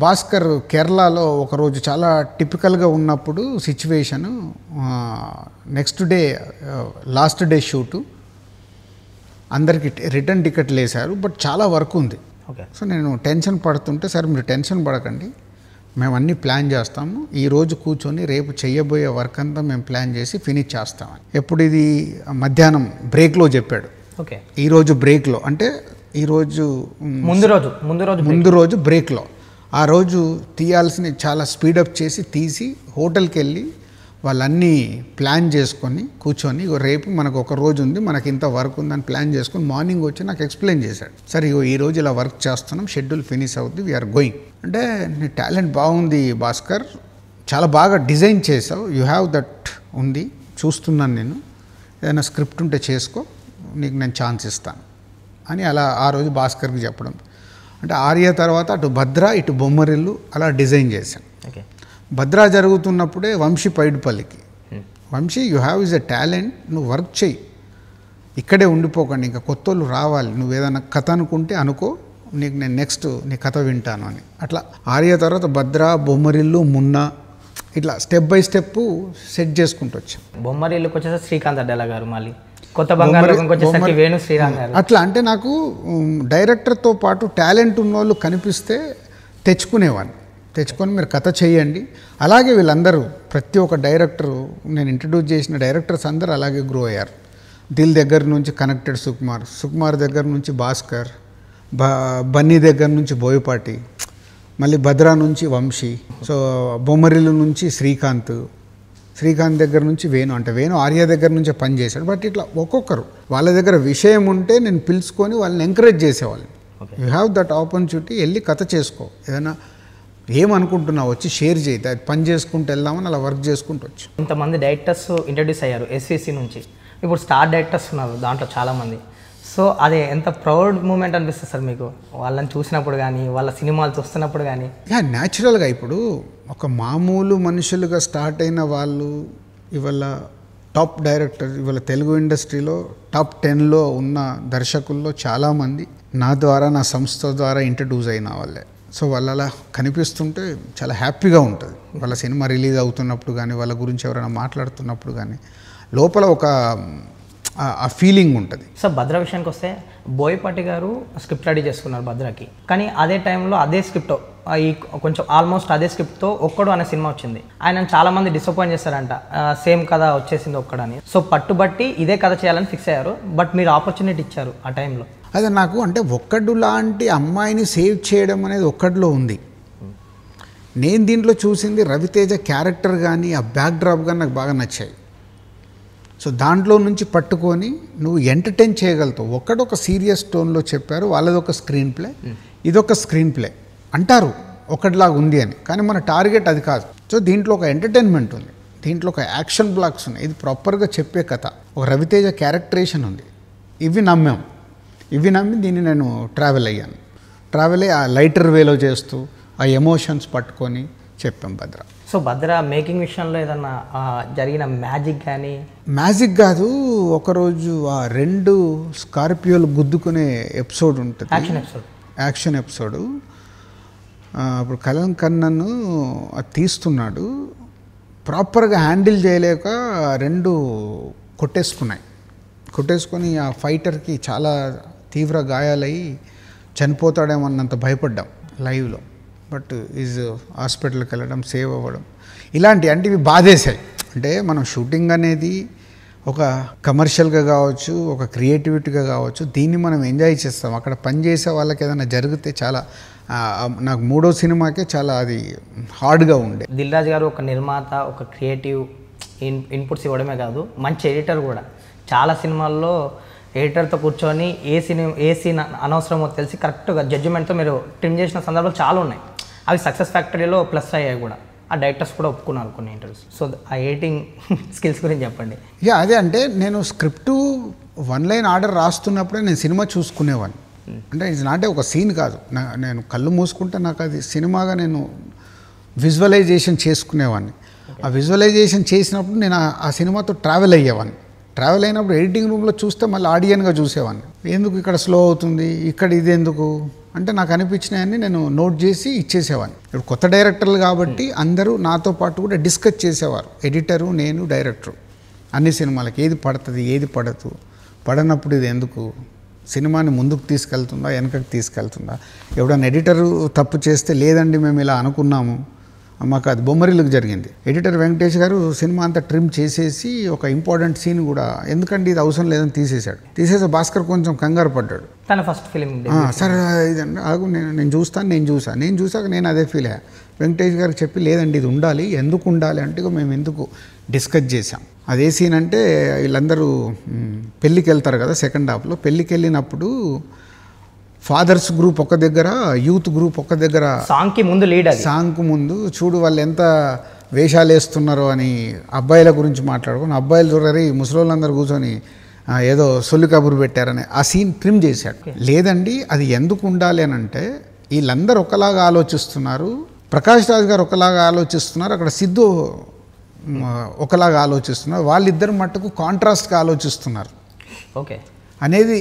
భాస్కర్ కేరళలో ఒకరోజు చాలా టిపికల్గా ఉన్నప్పుడు situation next day last day shoot అందరికి రిటర్న్ టికెట్లు వేశారు బట్ చాలా వర్క్ ఉంది ఓకే సో నేను టెన్షన్ పడుతుంటే సరే మీరు టెన్షన్ పడకండి మేము అన్నీ ప్లాన్ చేస్తాము ఈ రోజు కూర్చొని రేపు చేయబోయే వర్క్ అంతా మేము ప్లాన్ చేసి ఫినిష్ చేస్తామని ఎప్పుడు ఇది మధ్యాహ్నం బ్రేక్లో చెప్పాడు ఓకే ఈరోజు బ్రేక్లో అంటే ఈరోజు ముందు రోజు ముందు రోజు ముందు రోజు బ్రేక్లో ఆ రోజు తీయాల్సిన చాలా స్పీడప్ చేసి తీసి హోటల్కి వెళ్ళి వాళ్ళన్నీ ప్లాన్ చేసుకొని కూర్చొని రేపు మనకు ఒక రోజు ఉంది మనకి ఇంత వర్క్ ఉందని ప్లాన్ చేసుకొని మార్నింగ్ వచ్చి నాకు ఎక్స్ప్లెయిన్ చేశాడు సరే ఇగో ఈ రోజు ఇలా వర్క్ చేస్తున్నాం షెడ్యూల్ ఫినిష్ అవుద్ది వీఆర్ గోయింగ్ అంటే నీ టాలెంట్ బాగుంది భాస్కర్ చాలా బాగా డిజైన్ చేసావు యూ హ్యావ్ దట్ ఉంది చూస్తున్నాను నేను ఏదైనా స్క్రిప్ట్ ఉంటే చేసుకో నీకు నేను ఛాన్స్ ఇస్తాను అని అలా ఆ రోజు భాస్కర్కి చెప్పడం అంటే ఆర్య తర్వాత అటు భద్ర ఇటు బొమ్మరిల్లు అలా డిజైన్ చేశాను భద్రా జరుగుతున్నప్పుడే వంశీ పైడుపల్లికి hmm. Vamsi you have is a talent నువ్వు వర్క్ చేయి ఇక్కడే ఉండిపోకండి ఇంకా కొత్త వాళ్ళు రావాలి నువ్వు ఏదైనా కథ అనుకుంటే అనుకో నీకు నేను నెక్స్ట్ నీ కథ వింటాను అని అట్లా ఆర్య తర్వాత భద్ర బొమ్మరిల్లు మున్నా ఇట్లా స్టెప్ బై స్టెప్ సెట్ చేసుకుంటూ వచ్చాం బొమ్మరిల్లుకి వచ్చేసరికి శ్రీకాంత్ అడ్డల గారు మళ్ళీ కొత్త బంగారు వేణు శ్రీరామ్ గారు అట్లా అంటే నాకు డైరెక్టర్తో పాటు టాలెంట్ ఉన్నవాళ్ళు కనిపిస్తే తెచ్చుకునేవాడిని తెచ్చుకొని మీరు కథ చేయండి అలాగే వీళ్ళందరూ ప్రతి ఒక్క డైరెక్టరు నేను ఇంట్రడ్యూస్ చేసిన డైరెక్టర్స్ అందరూ అలాగే గ్రో అయ్యారు దిల్ దగ్గర నుంచి కనెక్టెడ్ సుకుమార్ సుకుమార్ దగ్గర నుంచి భాస్కర్ బన్నీ దగ్గర నుంచి బోయపాటి మళ్ళీ భద్రా నుంచి వంశీ సో బొమ్మరిలు నుంచి శ్రీకాంత్ శ్రీకాంత్ దగ్గర నుంచి వేణు అంటే వేణు ఆర్య దగ్గర నుంచే పనిచేశాడు బట్ ఇట్లా ఒక్కొక్కరు వాళ్ళ దగ్గర విషయం ఉంటే నేను పిలుచుకొని వాళ్ళని ఎంకరేజ్ చేసేవాళ్ళని యూ హ్యావ్ దట్ ఆపర్చునిటీ వెళ్ళి కథ చేసుకో ఏదైనా ఏమనుకుంటున్నావు వచ్చి షేర్ చేయతే అది పని చేసుకుంటూ వెళ్దామని అలా వర్క్ చేసుకుంటూ వచ్చు ఇంతమంది డైరెక్టర్స్ ఇంట్రడ్యూస్ అయ్యారు ఎస్సీసీ e నుంచి ఇప్పుడు స్టార్ డైరెక్టర్స్ ఉన్నారు దాంట్లో చాలామంది సో అదే ఎంత ప్రౌడ్ మూమెంట్ అనిపిస్తుంది సార్ మీకు వాళ్ళని చూసినప్పుడు కానీ వాళ్ళ సినిమాలు చూస్తున్నప్పుడు కానీ న్యాచురల్గా ఇప్పుడు ఒక మామూలు మనుషులుగా స్టార్ట్ అయిన వాళ్ళు ఇవాళ టాప్ డైరెక్టర్ ఇవాళ తెలుగు ఇండస్ట్రీలో టాప్ టెన్లో ఉన్న దర్శకుల్లో చాలామంది నా ద్వారా నా సంస్థ ద్వారా ఇంట్రడ్యూస్ అయిన వాళ్ళే సో వాళ్ళు అలా కనిపిస్తుంటే చాలా హ్యాపీగా ఉంటుంది వాళ్ళ సినిమా రిలీజ్ అవుతున్నప్పుడు కానీ వాళ్ళ గురించి ఎవరైనా మాట్లాడుతున్నప్పుడు కానీ లోపల ఒక ఆ ఫీలింగ్ ఉంటుంది సార్ భద్ర విషయానికి వస్తే బోయపాటి గారు స్క్రిప్ట్ రెడీ చేసుకున్నారు భద్రకి కానీ అదే టైంలో అదే స్క్రిప్ట్ ఈ కొంచెం ఆల్మోస్ట్ అదే స్క్రిప్ట్తో ఒక్కడు అనే సినిమా వచ్చింది ఆయన చాలామంది డిసప్పాయింట్ చేశారంట సేమ్ కథ వచ్చేసింది ఒక్కడని సో పట్టుబట్టి ఇదే కథ చేయాలని ఫిక్స్ అయ్యారు బట్ మీరు ఆపర్చునిటీ ఇచ్చారు ఆ టైంలో అదే నాకు అంటే ఒక్కడు లాంటి అమ్మాయిని సేవ్ చేయడం అనేది ఒక్కడిలో ఉంది నేను దీంట్లో చూసింది రవితేజ క్యారెక్టర్ కానీ ఆ బ్యాక్డ్రాప్ కానీ నాకు బాగా నచ్చాయి సో దాంట్లో నుంచి పట్టుకొని నువ్వు ఎంటర్టైన్ చేయగలుగుతావు ఒక్కడొక సీరియస్ టోన్లో చెప్పారు ఒక స్క్రీన్ ప్లే ఇదొక స్క్రీన్ ప్లే అంటారు ఒకటిలాగా ఉంది అని కానీ మన టార్గెట్ అది కాదు సో దీంట్లో ఒక ఎంటర్టైన్మెంట్ ఉంది దీంట్లో ఒక యాక్షన్ బ్లాక్స్ ఉన్నాయి ఇది ప్రాపర్గా చెప్పే కథ ఒక రవితేజ క్యారెక్టరేషన్ ఉంది ఇవి నమ్మాం ఇవి నమ్మి దీన్ని నేను ట్రావెల్ అయ్యాను ట్రావెల్ అయ్యి ఆ లైటర్ వేలో చేస్తూ ఆ ఎమోషన్స్ పట్టుకొని చెప్పాం భద్ర సో భద్ర మేకింగ్ విషయంలో ఏదన్నా జరిగిన మ్యాజిక్ కానీ మ్యాజిక్ కాదు ఒకరోజు ఆ రెండు స్కార్పియోలు గుద్దుకునే ఎపిసోడ్ ఉంటుంది యాక్షన్ ఎపిసోడ్ యాక్షన్ ఎపిసోడ్ అప్పుడు కలం కన్నను అది తీస్తున్నాడు ప్రాపర్గా హ్యాండిల్ చేయలేక రెండు కొట్టేసుకున్నాయి కొట్టేసుకొని ఆ ఫైటర్కి చాలా తీవ్ర గాయాలయ్యి చనిపోతాడేమన్నంత భయపడ్డాం లైవ్లో బట్ ఈజ్ హాస్పిటల్కి వెళ్ళడం సేవ్ అవ్వడం ఇలాంటి అంటే ఇవి బాధేశాయి అంటే మనం షూటింగ్ అనేది ఒక కమర్షియల్గా కావచ్చు ఒక క్రియేటివిటీగా కావచ్చు దీన్ని మనం ఎంజాయ్ చేస్తాం అక్కడ పనిచేసే వాళ్ళకి ఏదైనా జరిగితే చాలా నాకు మూడో సినిమాకే చాలా అది హార్డ్గా ఉండే దిల్రాజ్ గారు ఒక నిర్మాత ఒక క్రియేటివ్ ఇన్ ఇన్పుట్స్ ఇవ్వడమే కాదు మంచి ఎడిటర్ కూడా చాలా సినిమాల్లో ఎడిటర్తో కూర్చొని ఏ సినిమా ఏ సీన్ అనవసరమో తెలిసి కరెక్ట్గా జడ్జిమెంట్తో మీరు ట్రిమ్ చేసిన సందర్భాలు చాలా ఉన్నాయి అవి సక్సెస్ ఫ్యాక్టరీలో ప్లస్ అయ్యాయి కూడా ఆ డైరెక్టర్స్ కూడా ఒప్పుకున్నారు కొన్ని ఇంటర్వ్యూస్ సో ఆ ఎడిటింగ్ స్కిల్స్ గురించి చెప్పండి యా అదే అంటే నేను స్క్రిప్ట్ వన్ లైన్ ఆర్డర్ రాస్తున్నప్పుడే నేను సినిమా చూసుకునేవాడిని hmm. అంటే ఇది నాటే ఒక సీన్ కాదు నేను కళ్ళు మూసుకుంటే నాకు అది సినిమాగా నేను విజువలైజేషన్ చేసుకునేవాడిని ఆ విజువలైజేషన్ చేసినప్పుడు నేను ఆ సినిమాతో ట్రావెల్ అయ్యేవాడిని ట్రావెల్ అయినప్పుడు ఎడిటింగ్ రూమ్లో చూస్తే మళ్ళీ ఆడియన్గా చూసేవాడిని ఎందుకు ఇక్కడ స్లో అవుతుంది ఇక్కడ ఇదేందుకు అంటే నాకు అనిపించినాయని నేను నోట్ చేసి ఇచ్చేసేవాన్ని ఇప్పుడు కొత్త డైరెక్టర్లు కాబట్టి hmm. అందరూ నాతో పాటు కూడా డిస్కస్ చేసేవారు ఎడిటరు నేను డైరెక్టరు అన్ని సినిమాలకి ఏది పడుతుంది ఏది పడదు పడనప్పుడు ఇది ఎందుకు సినిమాని ముందుకు తీసుకెళ్తుందా వెనకకు తీసుకెళ్తుందా ఎవడన్నా ఎడిటరు తప్పు చేస్తే లేదండి మేము ఇలా అనుకున్నాము మాకు అది బొమ్మరిలకు జరిగింది ఎడిటర్ వెంకటేష్ గారు సినిమా అంతా ట్రిమ్ చేసేసి ఒక ఇంపార్టెంట్ సీన్ కూడా ఎందుకంటే ఇది అవసరం లేదని తీసేశాడు తీసేసి భాస్కర్ కొంచెం కంగారు పడ్డాడు తన ఫస్ట్ ఫిలిం సరే ఇదండి ఆగు నేను నేను చూస్తాను నేను చూసాను నేను చూసాక నేను అదే ఫీల్ అయ్యా వెంకటేష్ గారికి చెప్పి లేదండి ఇది ఉండాలి ఎందుకు ఉండాలి అంటే మేము ఎందుకు డిస్కస్ చేసాం అదే సీన్ అంటే వీళ్ళందరూ పెళ్ళికి వెళ్తారు కదా సెకండ్ హాఫ్లో పెళ్ళికి వెళ్ళినప్పుడు ఫాదర్స్ గ్రూప్ ఒక దగ్గర యూత్ గ్రూప్ ఒక దగ్గర సాంగ్కి ముందు లీడర్ సాంగ్కి ముందు చూడు వాళ్ళు ఎంత వేషాలు వేస్తున్నారో అని అబ్బాయిల గురించి మాట్లాడుకుని అబ్బాయిలు చూడరి ముసలోళ్ళందరూ కూర్చొని ఏదో సొల్లు కబురు పెట్టారని ఆ సీన్ ట్రిమ్ చేశాడు లేదండి అది ఎందుకు ఉండాలి అని అంటే వీళ్ళందరూ ఒకలాగా ఆలోచిస్తున్నారు ప్రకాష్ రాజ్ గారు ఒకలాగా ఆలోచిస్తున్నారు అక్కడ సిద్ధు ఒకలాగా ఆలోచిస్తున్నారు వాళ్ళిద్దరు మట్టుకు కాంట్రాస్ట్గా ఆలోచిస్తున్నారు ఓకే అనేది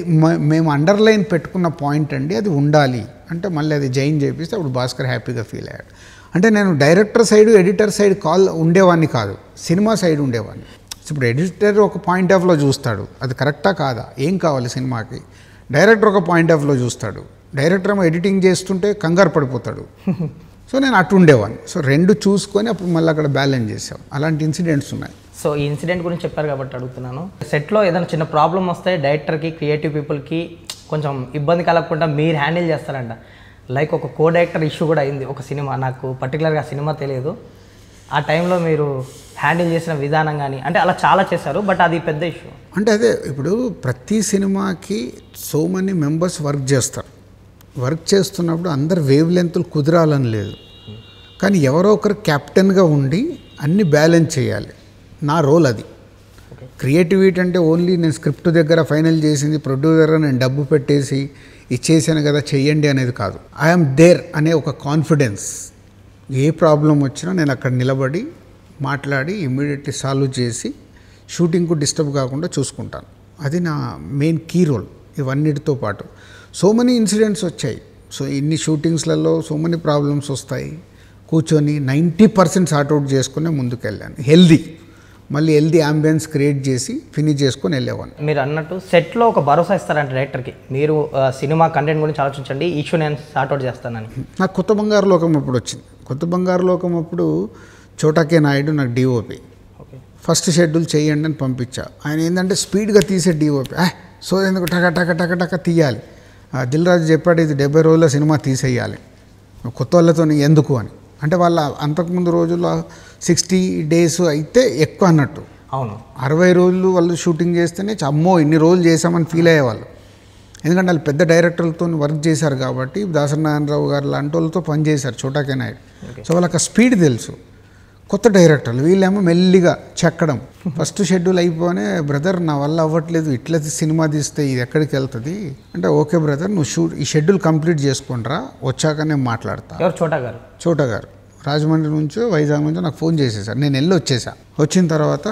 మేము అండర్లైన్ పెట్టుకున్న పాయింట్ అండి అది ఉండాలి అంటే మళ్ళీ అది జైన్ చేపిస్తే అప్పుడు భాస్కర్ హ్యాపీగా ఫీల్ అయ్యాడు అంటే నేను డైరెక్టర్ సైడ్ ఎడిటర్ సైడ్ కాల్ ఉండేవాడిని కాదు సినిమా సైడ్ ఉండేవాడిని ఇప్పుడు ఎడిటర్ ఒక పాయింట్ ఆఫ్లో చూస్తాడు అది కరెక్టా కాదా ఏం కావాలి సినిమాకి డైరెక్టర్ ఒక పాయింట్ ఆఫ్లో చూస్తాడు డైరెక్టర్ ఏమో ఎడిటింగ్ చేస్తుంటే కంగారు పడిపోతాడు సో నేను అటు ఉండేవాడిని సో రెండు చూసుకొని అప్పుడు మళ్ళీ అక్కడ బ్యాలెన్స్ చేసాం అలాంటి ఇన్సిడెంట్స్ ఉన్నాయి సో ఈ ఇన్సిడెంట్ గురించి చెప్పారు కాబట్టి అడుగుతున్నాను సెట్లో ఏదైనా చిన్న ప్రాబ్లం వస్తే డైరెక్టర్కి క్రియేటివ్ పీపుల్కి కొంచెం ఇబ్బంది కలగకుండా మీరు హ్యాండిల్ చేస్తారంట లైక్ ఒక కో డైరెక్టర్ ఇష్యూ కూడా అయింది ఒక సినిమా నాకు పర్టికులర్గా సినిమా తెలియదు ఆ టైంలో మీరు హ్యాండిల్ చేసిన విధానం కానీ అంటే అలా చాలా చేశారు బట్ అది పెద్ద ఇష్యూ అంటే అదే ఇప్పుడు ప్రతి సినిమాకి సో మెనీ మెంబర్స్ వర్క్ చేస్తారు వర్క్ చేస్తున్నప్పుడు అందరు వేవ్ లెంత్లు కుదరాలని లేదు కానీ ఎవరో ఒకరు కెప్టెన్గా ఉండి అన్ని బ్యాలెన్స్ చేయాలి నా రోల్ అది క్రియేటివిటీ అంటే ఓన్లీ నేను స్క్రిప్ట్ దగ్గర ఫైనల్ చేసింది ప్రొడ్యూసర్ నేను డబ్బు పెట్టేసి ఇచ్చేసాను కదా చెయ్యండి అనేది కాదు ఐఎమ్ దేర్ అనే ఒక కాన్ఫిడెన్స్ ఏ ప్రాబ్లం వచ్చినా నేను అక్కడ నిలబడి మాట్లాడి ఇమ్మీడియట్లీ సాల్వ్ చేసి షూటింగ్కు డిస్టర్బ్ కాకుండా చూసుకుంటాను అది నా మెయిన్ కీ రోల్ ఇవన్నిటితో పాటు సో మెనీ ఇన్సిడెంట్స్ వచ్చాయి సో ఇన్ని షూటింగ్స్లలో సో మెనీ ప్రాబ్లమ్స్ వస్తాయి కూర్చొని నైంటీ పర్సెంట్ సార్ట్అవుట్ చేసుకునే ముందుకెళ్ళాను హెల్దీ మళ్ళీ హెల్దీ అంబియన్స్ క్రియేట్ చేసి ఫినిష్ చేసుకొని వెళ్ళేవాడిని మీరు అన్నట్టు సెట్లో ఒక భరోసా ఇస్తారంటే డైరెక్టర్కి మీరు సినిమా కంటెంట్ గురించి ఆలోచించండి ఇష్యూ నేను సార్ట్అవుట్ చేస్తానని నాకు కొత్త బంగారు లోకం అప్పుడు వచ్చింది కొత్త బంగారు లోకం అప్పుడు చోటాకే నాయుడు నాకు డిఓపి ఫస్ట్ షెడ్యూల్ చేయండి అని పంపించా ఆయన ఏంటంటే స్పీడ్గా తీసే డిఓపి సో ఎందుకు టక టక టక టక తీయాలి దిల్రాజు చెప్పాడు ఇది డెబ్బై రోజుల సినిమా తీసేయాలి కొత్త వాళ్ళతో ఎందుకు అని అంటే వాళ్ళ అంతకుముందు రోజుల్లో సిక్స్టీ డేస్ అయితే ఎక్కువ అన్నట్టు అవును అరవై రోజులు వాళ్ళు షూటింగ్ చేస్తేనే అమ్మో ఇన్ని రోజులు చేసామని ఫీల్ అయ్యేవాళ్ళు ఎందుకంటే వాళ్ళు పెద్ద డైరెక్టర్లతో వర్క్ చేశారు కాబట్టి నారాయణరావు గారు లాంటి వాళ్ళతో పనిచేశారు చోటాకే నాయుడు సో వాళ్ళకి స్పీడ్ తెలుసు కొత్త డైరెక్టర్లు వీళ్ళేమో మెల్లిగా చెక్కడం ఫస్ట్ షెడ్యూల్ అయిపోనే బ్రదర్ నా వల్ల అవ్వట్లేదు ఇట్లా సినిమా తీస్తే ఇది ఎక్కడికి వెళ్తుంది అంటే ఓకే బ్రదర్ నువ్వు షూ ఈ షెడ్యూల్ కంప్లీట్ చేసుకుంటారా వచ్చాక నేను మాట్లాడతా చోటా గారు చోటా గారు రాజమండ్రి నుంచో వైజాగ్ నుంచో నాకు ఫోన్ చేసేసారు నేను వెళ్ళి వచ్చేసా వచ్చిన తర్వాత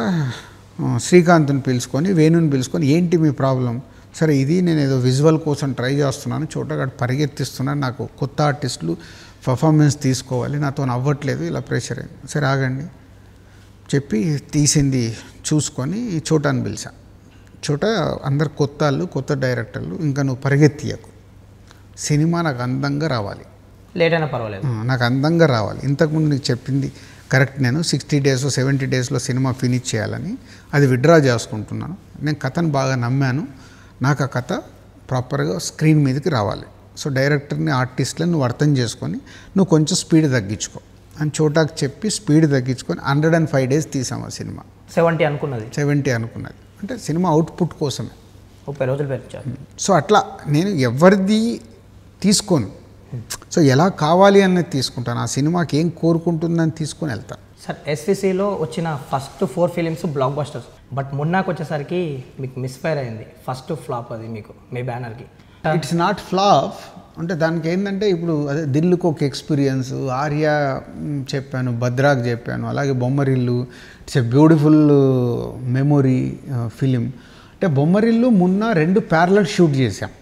శ్రీకాంత్ని పిలుచుకొని వేణుని పిలుచుకొని ఏంటి మీ ప్రాబ్లం సరే ఇది నేను ఏదో విజువల్ కోసం ట్రై చేస్తున్నాను చోటగాడు పరిగెత్తిస్తున్నాను నాకు కొత్త ఆర్టిస్టులు పర్ఫార్మెన్స్ తీసుకోవాలి నాతో అవ్వట్లేదు ఇలా ప్రెషర్ అయింది సరే ఆగండి చెప్పి తీసింది చూసుకొని చోటాని పిలిచా చోట అందరు కొత్త వాళ్ళు కొత్త డైరెక్టర్లు ఇంకా నువ్వు పరిగెత్తియకు సినిమా నాకు అందంగా రావాలి లేట్ అయినా పర్వాలేదు నాకు అందంగా రావాలి ఇంతకుముందు నీకు చెప్పింది కరెక్ట్ నేను సిక్స్టీ డేస్ సెవెంటీ డేస్లో సినిమా ఫినిష్ చేయాలని అది విడ్రా చేసుకుంటున్నాను నేను కథను బాగా నమ్మాను నాకు ఆ కథ ప్రాపర్గా స్క్రీన్ మీదకి రావాలి సో డైరెక్టర్ని ఆర్టిస్ట్లను నువ్వు అర్థం చేసుకొని నువ్వు కొంచెం స్పీడ్ తగ్గించుకో అని చోటాకి చెప్పి స్పీడ్ తగ్గించుకొని హండ్రెడ్ అండ్ ఫైవ్ డేస్ తీసాము ఆ సినిమా సెవెంటీ అనుకున్నది సెవెంటీ అనుకున్నది అంటే సినిమా అవుట్పుట్ కోసమే ముప్పై రోజులు సో అట్లా నేను ఎవరిది తీసుకోను సో ఎలా కావాలి అనేది తీసుకుంటాను ఆ సినిమాకి ఏం కోరుకుంటుందని తీసుకుని వెళ్తాను సార్ ఎస్సీసీలో వచ్చిన first four films blockbusters but మొన్నాకు వచ్చేసరికి మీకు మిస్ఫైర్ అయింది ఫస్ట్ ఫ్లాప్ అది మీకు మీ బ్యానర్కి ఇట్స్ నాట్ ఫ్లాప్ అంటే దానికి ఏంటంటే ఇప్పుడు అదే దిల్లుకు ఒక ఎక్స్పీరియన్స్ ఆర్య చెప్పాను భద్రాకు చెప్పాను అలాగే Bommarillu it's a beautiful memory film అంటే బొమ్మరిల్లు మున్న రెండు ప్యారలల్ షూట్ చేశాం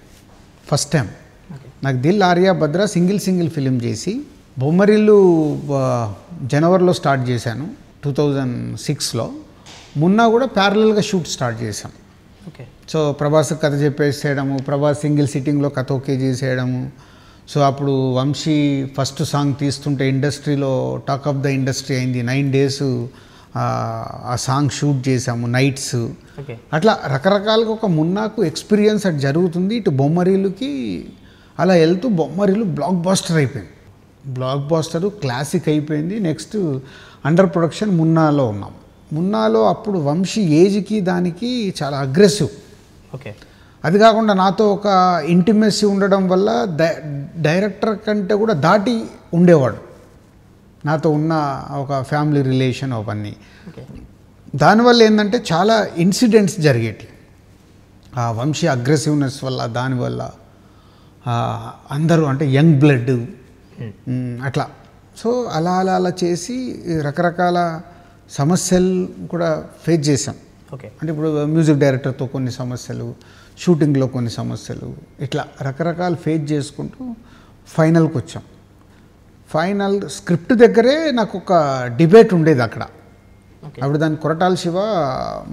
ఫస్ట్ టైం నాకు దిల్ ఆర్యాభద్ర సింగిల్ సింగిల్ ఫిలిం చేసి బొమ్మరిల్లు జనవరిలో స్టార్ట్ చేశాను టూ థౌజండ్ సిక్స్లో మున్నా కూడా ప్యారలల్గా షూట్ స్టార్ట్ చేశాం ఓకే సో ప్రభాస్ కథ చెప్పేసేయడము ప్రభాస్ సింగిల్ సిట్టింగ్లో కథ ఓకే చేసేయడము సో అప్పుడు వంశీ ఫస్ట్ సాంగ్ తీస్తుంటే ఇండస్ట్రీలో టాక్ ఆఫ్ ద ఇండస్ట్రీ అయింది నైన్ డేస్ ఆ సాంగ్ షూట్ చేసాము నైట్స్ అట్లా రకరకాలుగా ఒక మున్నాకు ఎక్స్పీరియన్స్ అటు జరుగుతుంది ఇటు బొమ్మరీలుకి అలా వెళ్తూ బొమ్మరిలు బ్లాక్ బాస్టర్ అయిపోయింది బ్లాక్ బాస్టరు క్లాసిక్ అయిపోయింది నెక్స్ట్ అండర్ ప్రొడక్షన్ మున్నాలో ఉన్నాం మున్నాలో అప్పుడు వంశీ ఏజ్కి దానికి చాలా అగ్రెసివ్ ఓకే అది కాకుండా నాతో ఒక ఇంటిమెసీ ఉండడం వల్ల డైరెక్టర్ కంటే కూడా దాటి ఉండేవాడు నాతో ఉన్న ఒక ఫ్యామిలీ రిలేషన్ అవన్నీ దానివల్ల ఏంటంటే చాలా ఇన్సిడెంట్స్ జరిగేటి ఆ వంశీ అగ్రెసివ్నెస్ వల్ల దానివల్ల అందరూ అంటే యంగ్ బ్లడ్ hmm. అట్లా సో అలా అలా అలా చేసి రకరకాల సమస్యలు కూడా ఫేస్ చేసాం ఓకే అంటే ఇప్పుడు మ్యూజిక్ డైరెక్టర్తో కొన్ని సమస్యలు షూటింగ్లో కొన్ని సమస్యలు ఇట్లా రకరకాలు ఫేస్ చేసుకుంటూ ఫైనల్కి వచ్చాం ఫైనల్ స్క్రిప్ట్ దగ్గరే నాకు ఒక డిబేట్ ఉండేది అక్కడ అప్పుడు దాని కొరటాల శివ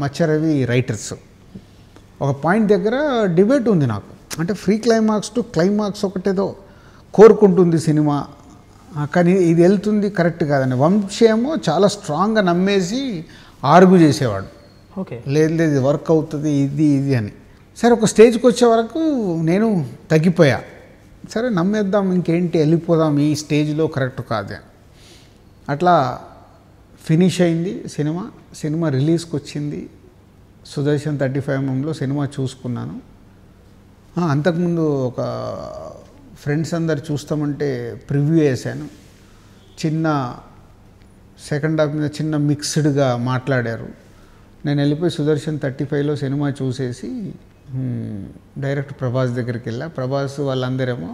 మచ్చరవి రైటర్స్ ఒక పాయింట్ దగ్గర డిబేట్ ఉంది నాకు అంటే ఫ్రీ క్లైమాక్స్ టు క్లైమాక్స్ ఒకటేదో కోరుకుంటుంది సినిమా కానీ ఇది వెళ్తుంది కరెక్ట్ కాదని వంశేమో చాలా స్ట్రాంగ్గా నమ్మేసి ఆర్గు చేసేవాడు ఓకే లేదు లేదు వర్క్ అవుతుంది ఇది ఇది అని సరే ఒక స్టేజ్కి వచ్చే వరకు నేను తగ్గిపోయా సరే నమ్మేద్దాం ఇంకేంటి వెళ్ళిపోదాం ఈ స్టేజ్లో కరెక్ట్ కాదే అట్లా ఫినిష్ అయింది సినిమా సినిమా రిలీజ్కి వచ్చింది సుదర్శన్ థర్టీ ఫైవ్ ఎంఎంలో సినిమా చూసుకున్నాను అంతకుముందు ఒక ఫ్రెండ్స్ అందరు చూస్తామంటే ప్రివ్యూ వేశాను చిన్న సెకండ్ హాఫ్ మీద చిన్న మిక్స్డ్గా మాట్లాడారు నేను వెళ్ళిపోయి సుదర్శన్ థర్టీ ఫైవ్లో సినిమా చూసేసి డైరెక్ట్ ప్రభాస్ దగ్గరికి వెళ్ళా ప్రభాస్ వాళ్ళందరేమో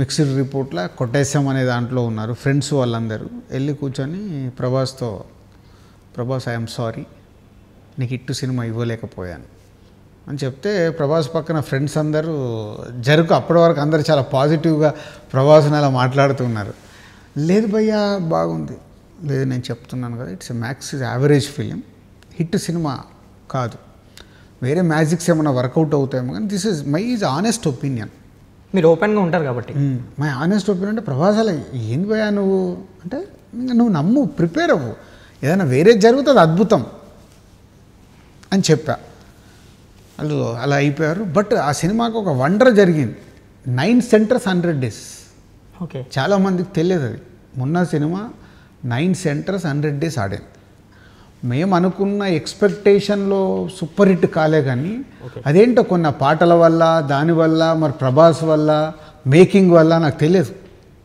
మిక్స్డ్ రిపోర్ట్లా కొట్టేశాం అనే దాంట్లో ఉన్నారు ఫ్రెండ్స్ వాళ్ళందరూ వెళ్ళి కూర్చొని ప్రభాస్తో ప్రభాస్ ఐఎమ్ సారీ నీకు ఇట్టు సినిమా ఇవ్వలేకపోయాను అని చెప్తే ప్రభాస్ పక్కన ఫ్రెండ్స్ అందరూ జరుకు అప్పటి వరకు అందరూ చాలా పాజిటివ్గా అని అలా మాట్లాడుతున్నారు లేదు భయ్యా బాగుంది లేదు నేను చెప్తున్నాను కదా it's max is average film hit cinema కాదు వేరే మ్యాజిక్స్ ఏమైనా వర్కౌట్ అవుతాయేమో కానీ this is my is honest opinion మీరు ఓపెన్గా ఉంటారు కాబట్టి మై ఆనెస్ట్ ఒపీనియన్ అంటే ప్రభాస్ అలా ఏంది భయ్యా నువ్వు అంటే నువ్వు నమ్ము ప్రిపేర్ అవ్వు ఏదైనా వేరే జరుగుతుంది అద్భుతం అని చెప్పా వాళ్ళు అలా అయిపోయారు బట్ ఆ సినిమాకి ఒక వండర్ జరిగింది nine centres hundred days okay చాలామందికి తెలియదు అది మొన్న cinema nine centres hundred days ఆడింది మేము అనుకున్న ఎక్స్పెక్టేషన్లో సూపర్ హిట్ కాలే కానీ అదేంటో కొన్ని పాటల వల్ల దానివల్ల మరి ప్రభాస్ వల్ల మేకింగ్ వల్ల నాకు తెలియదు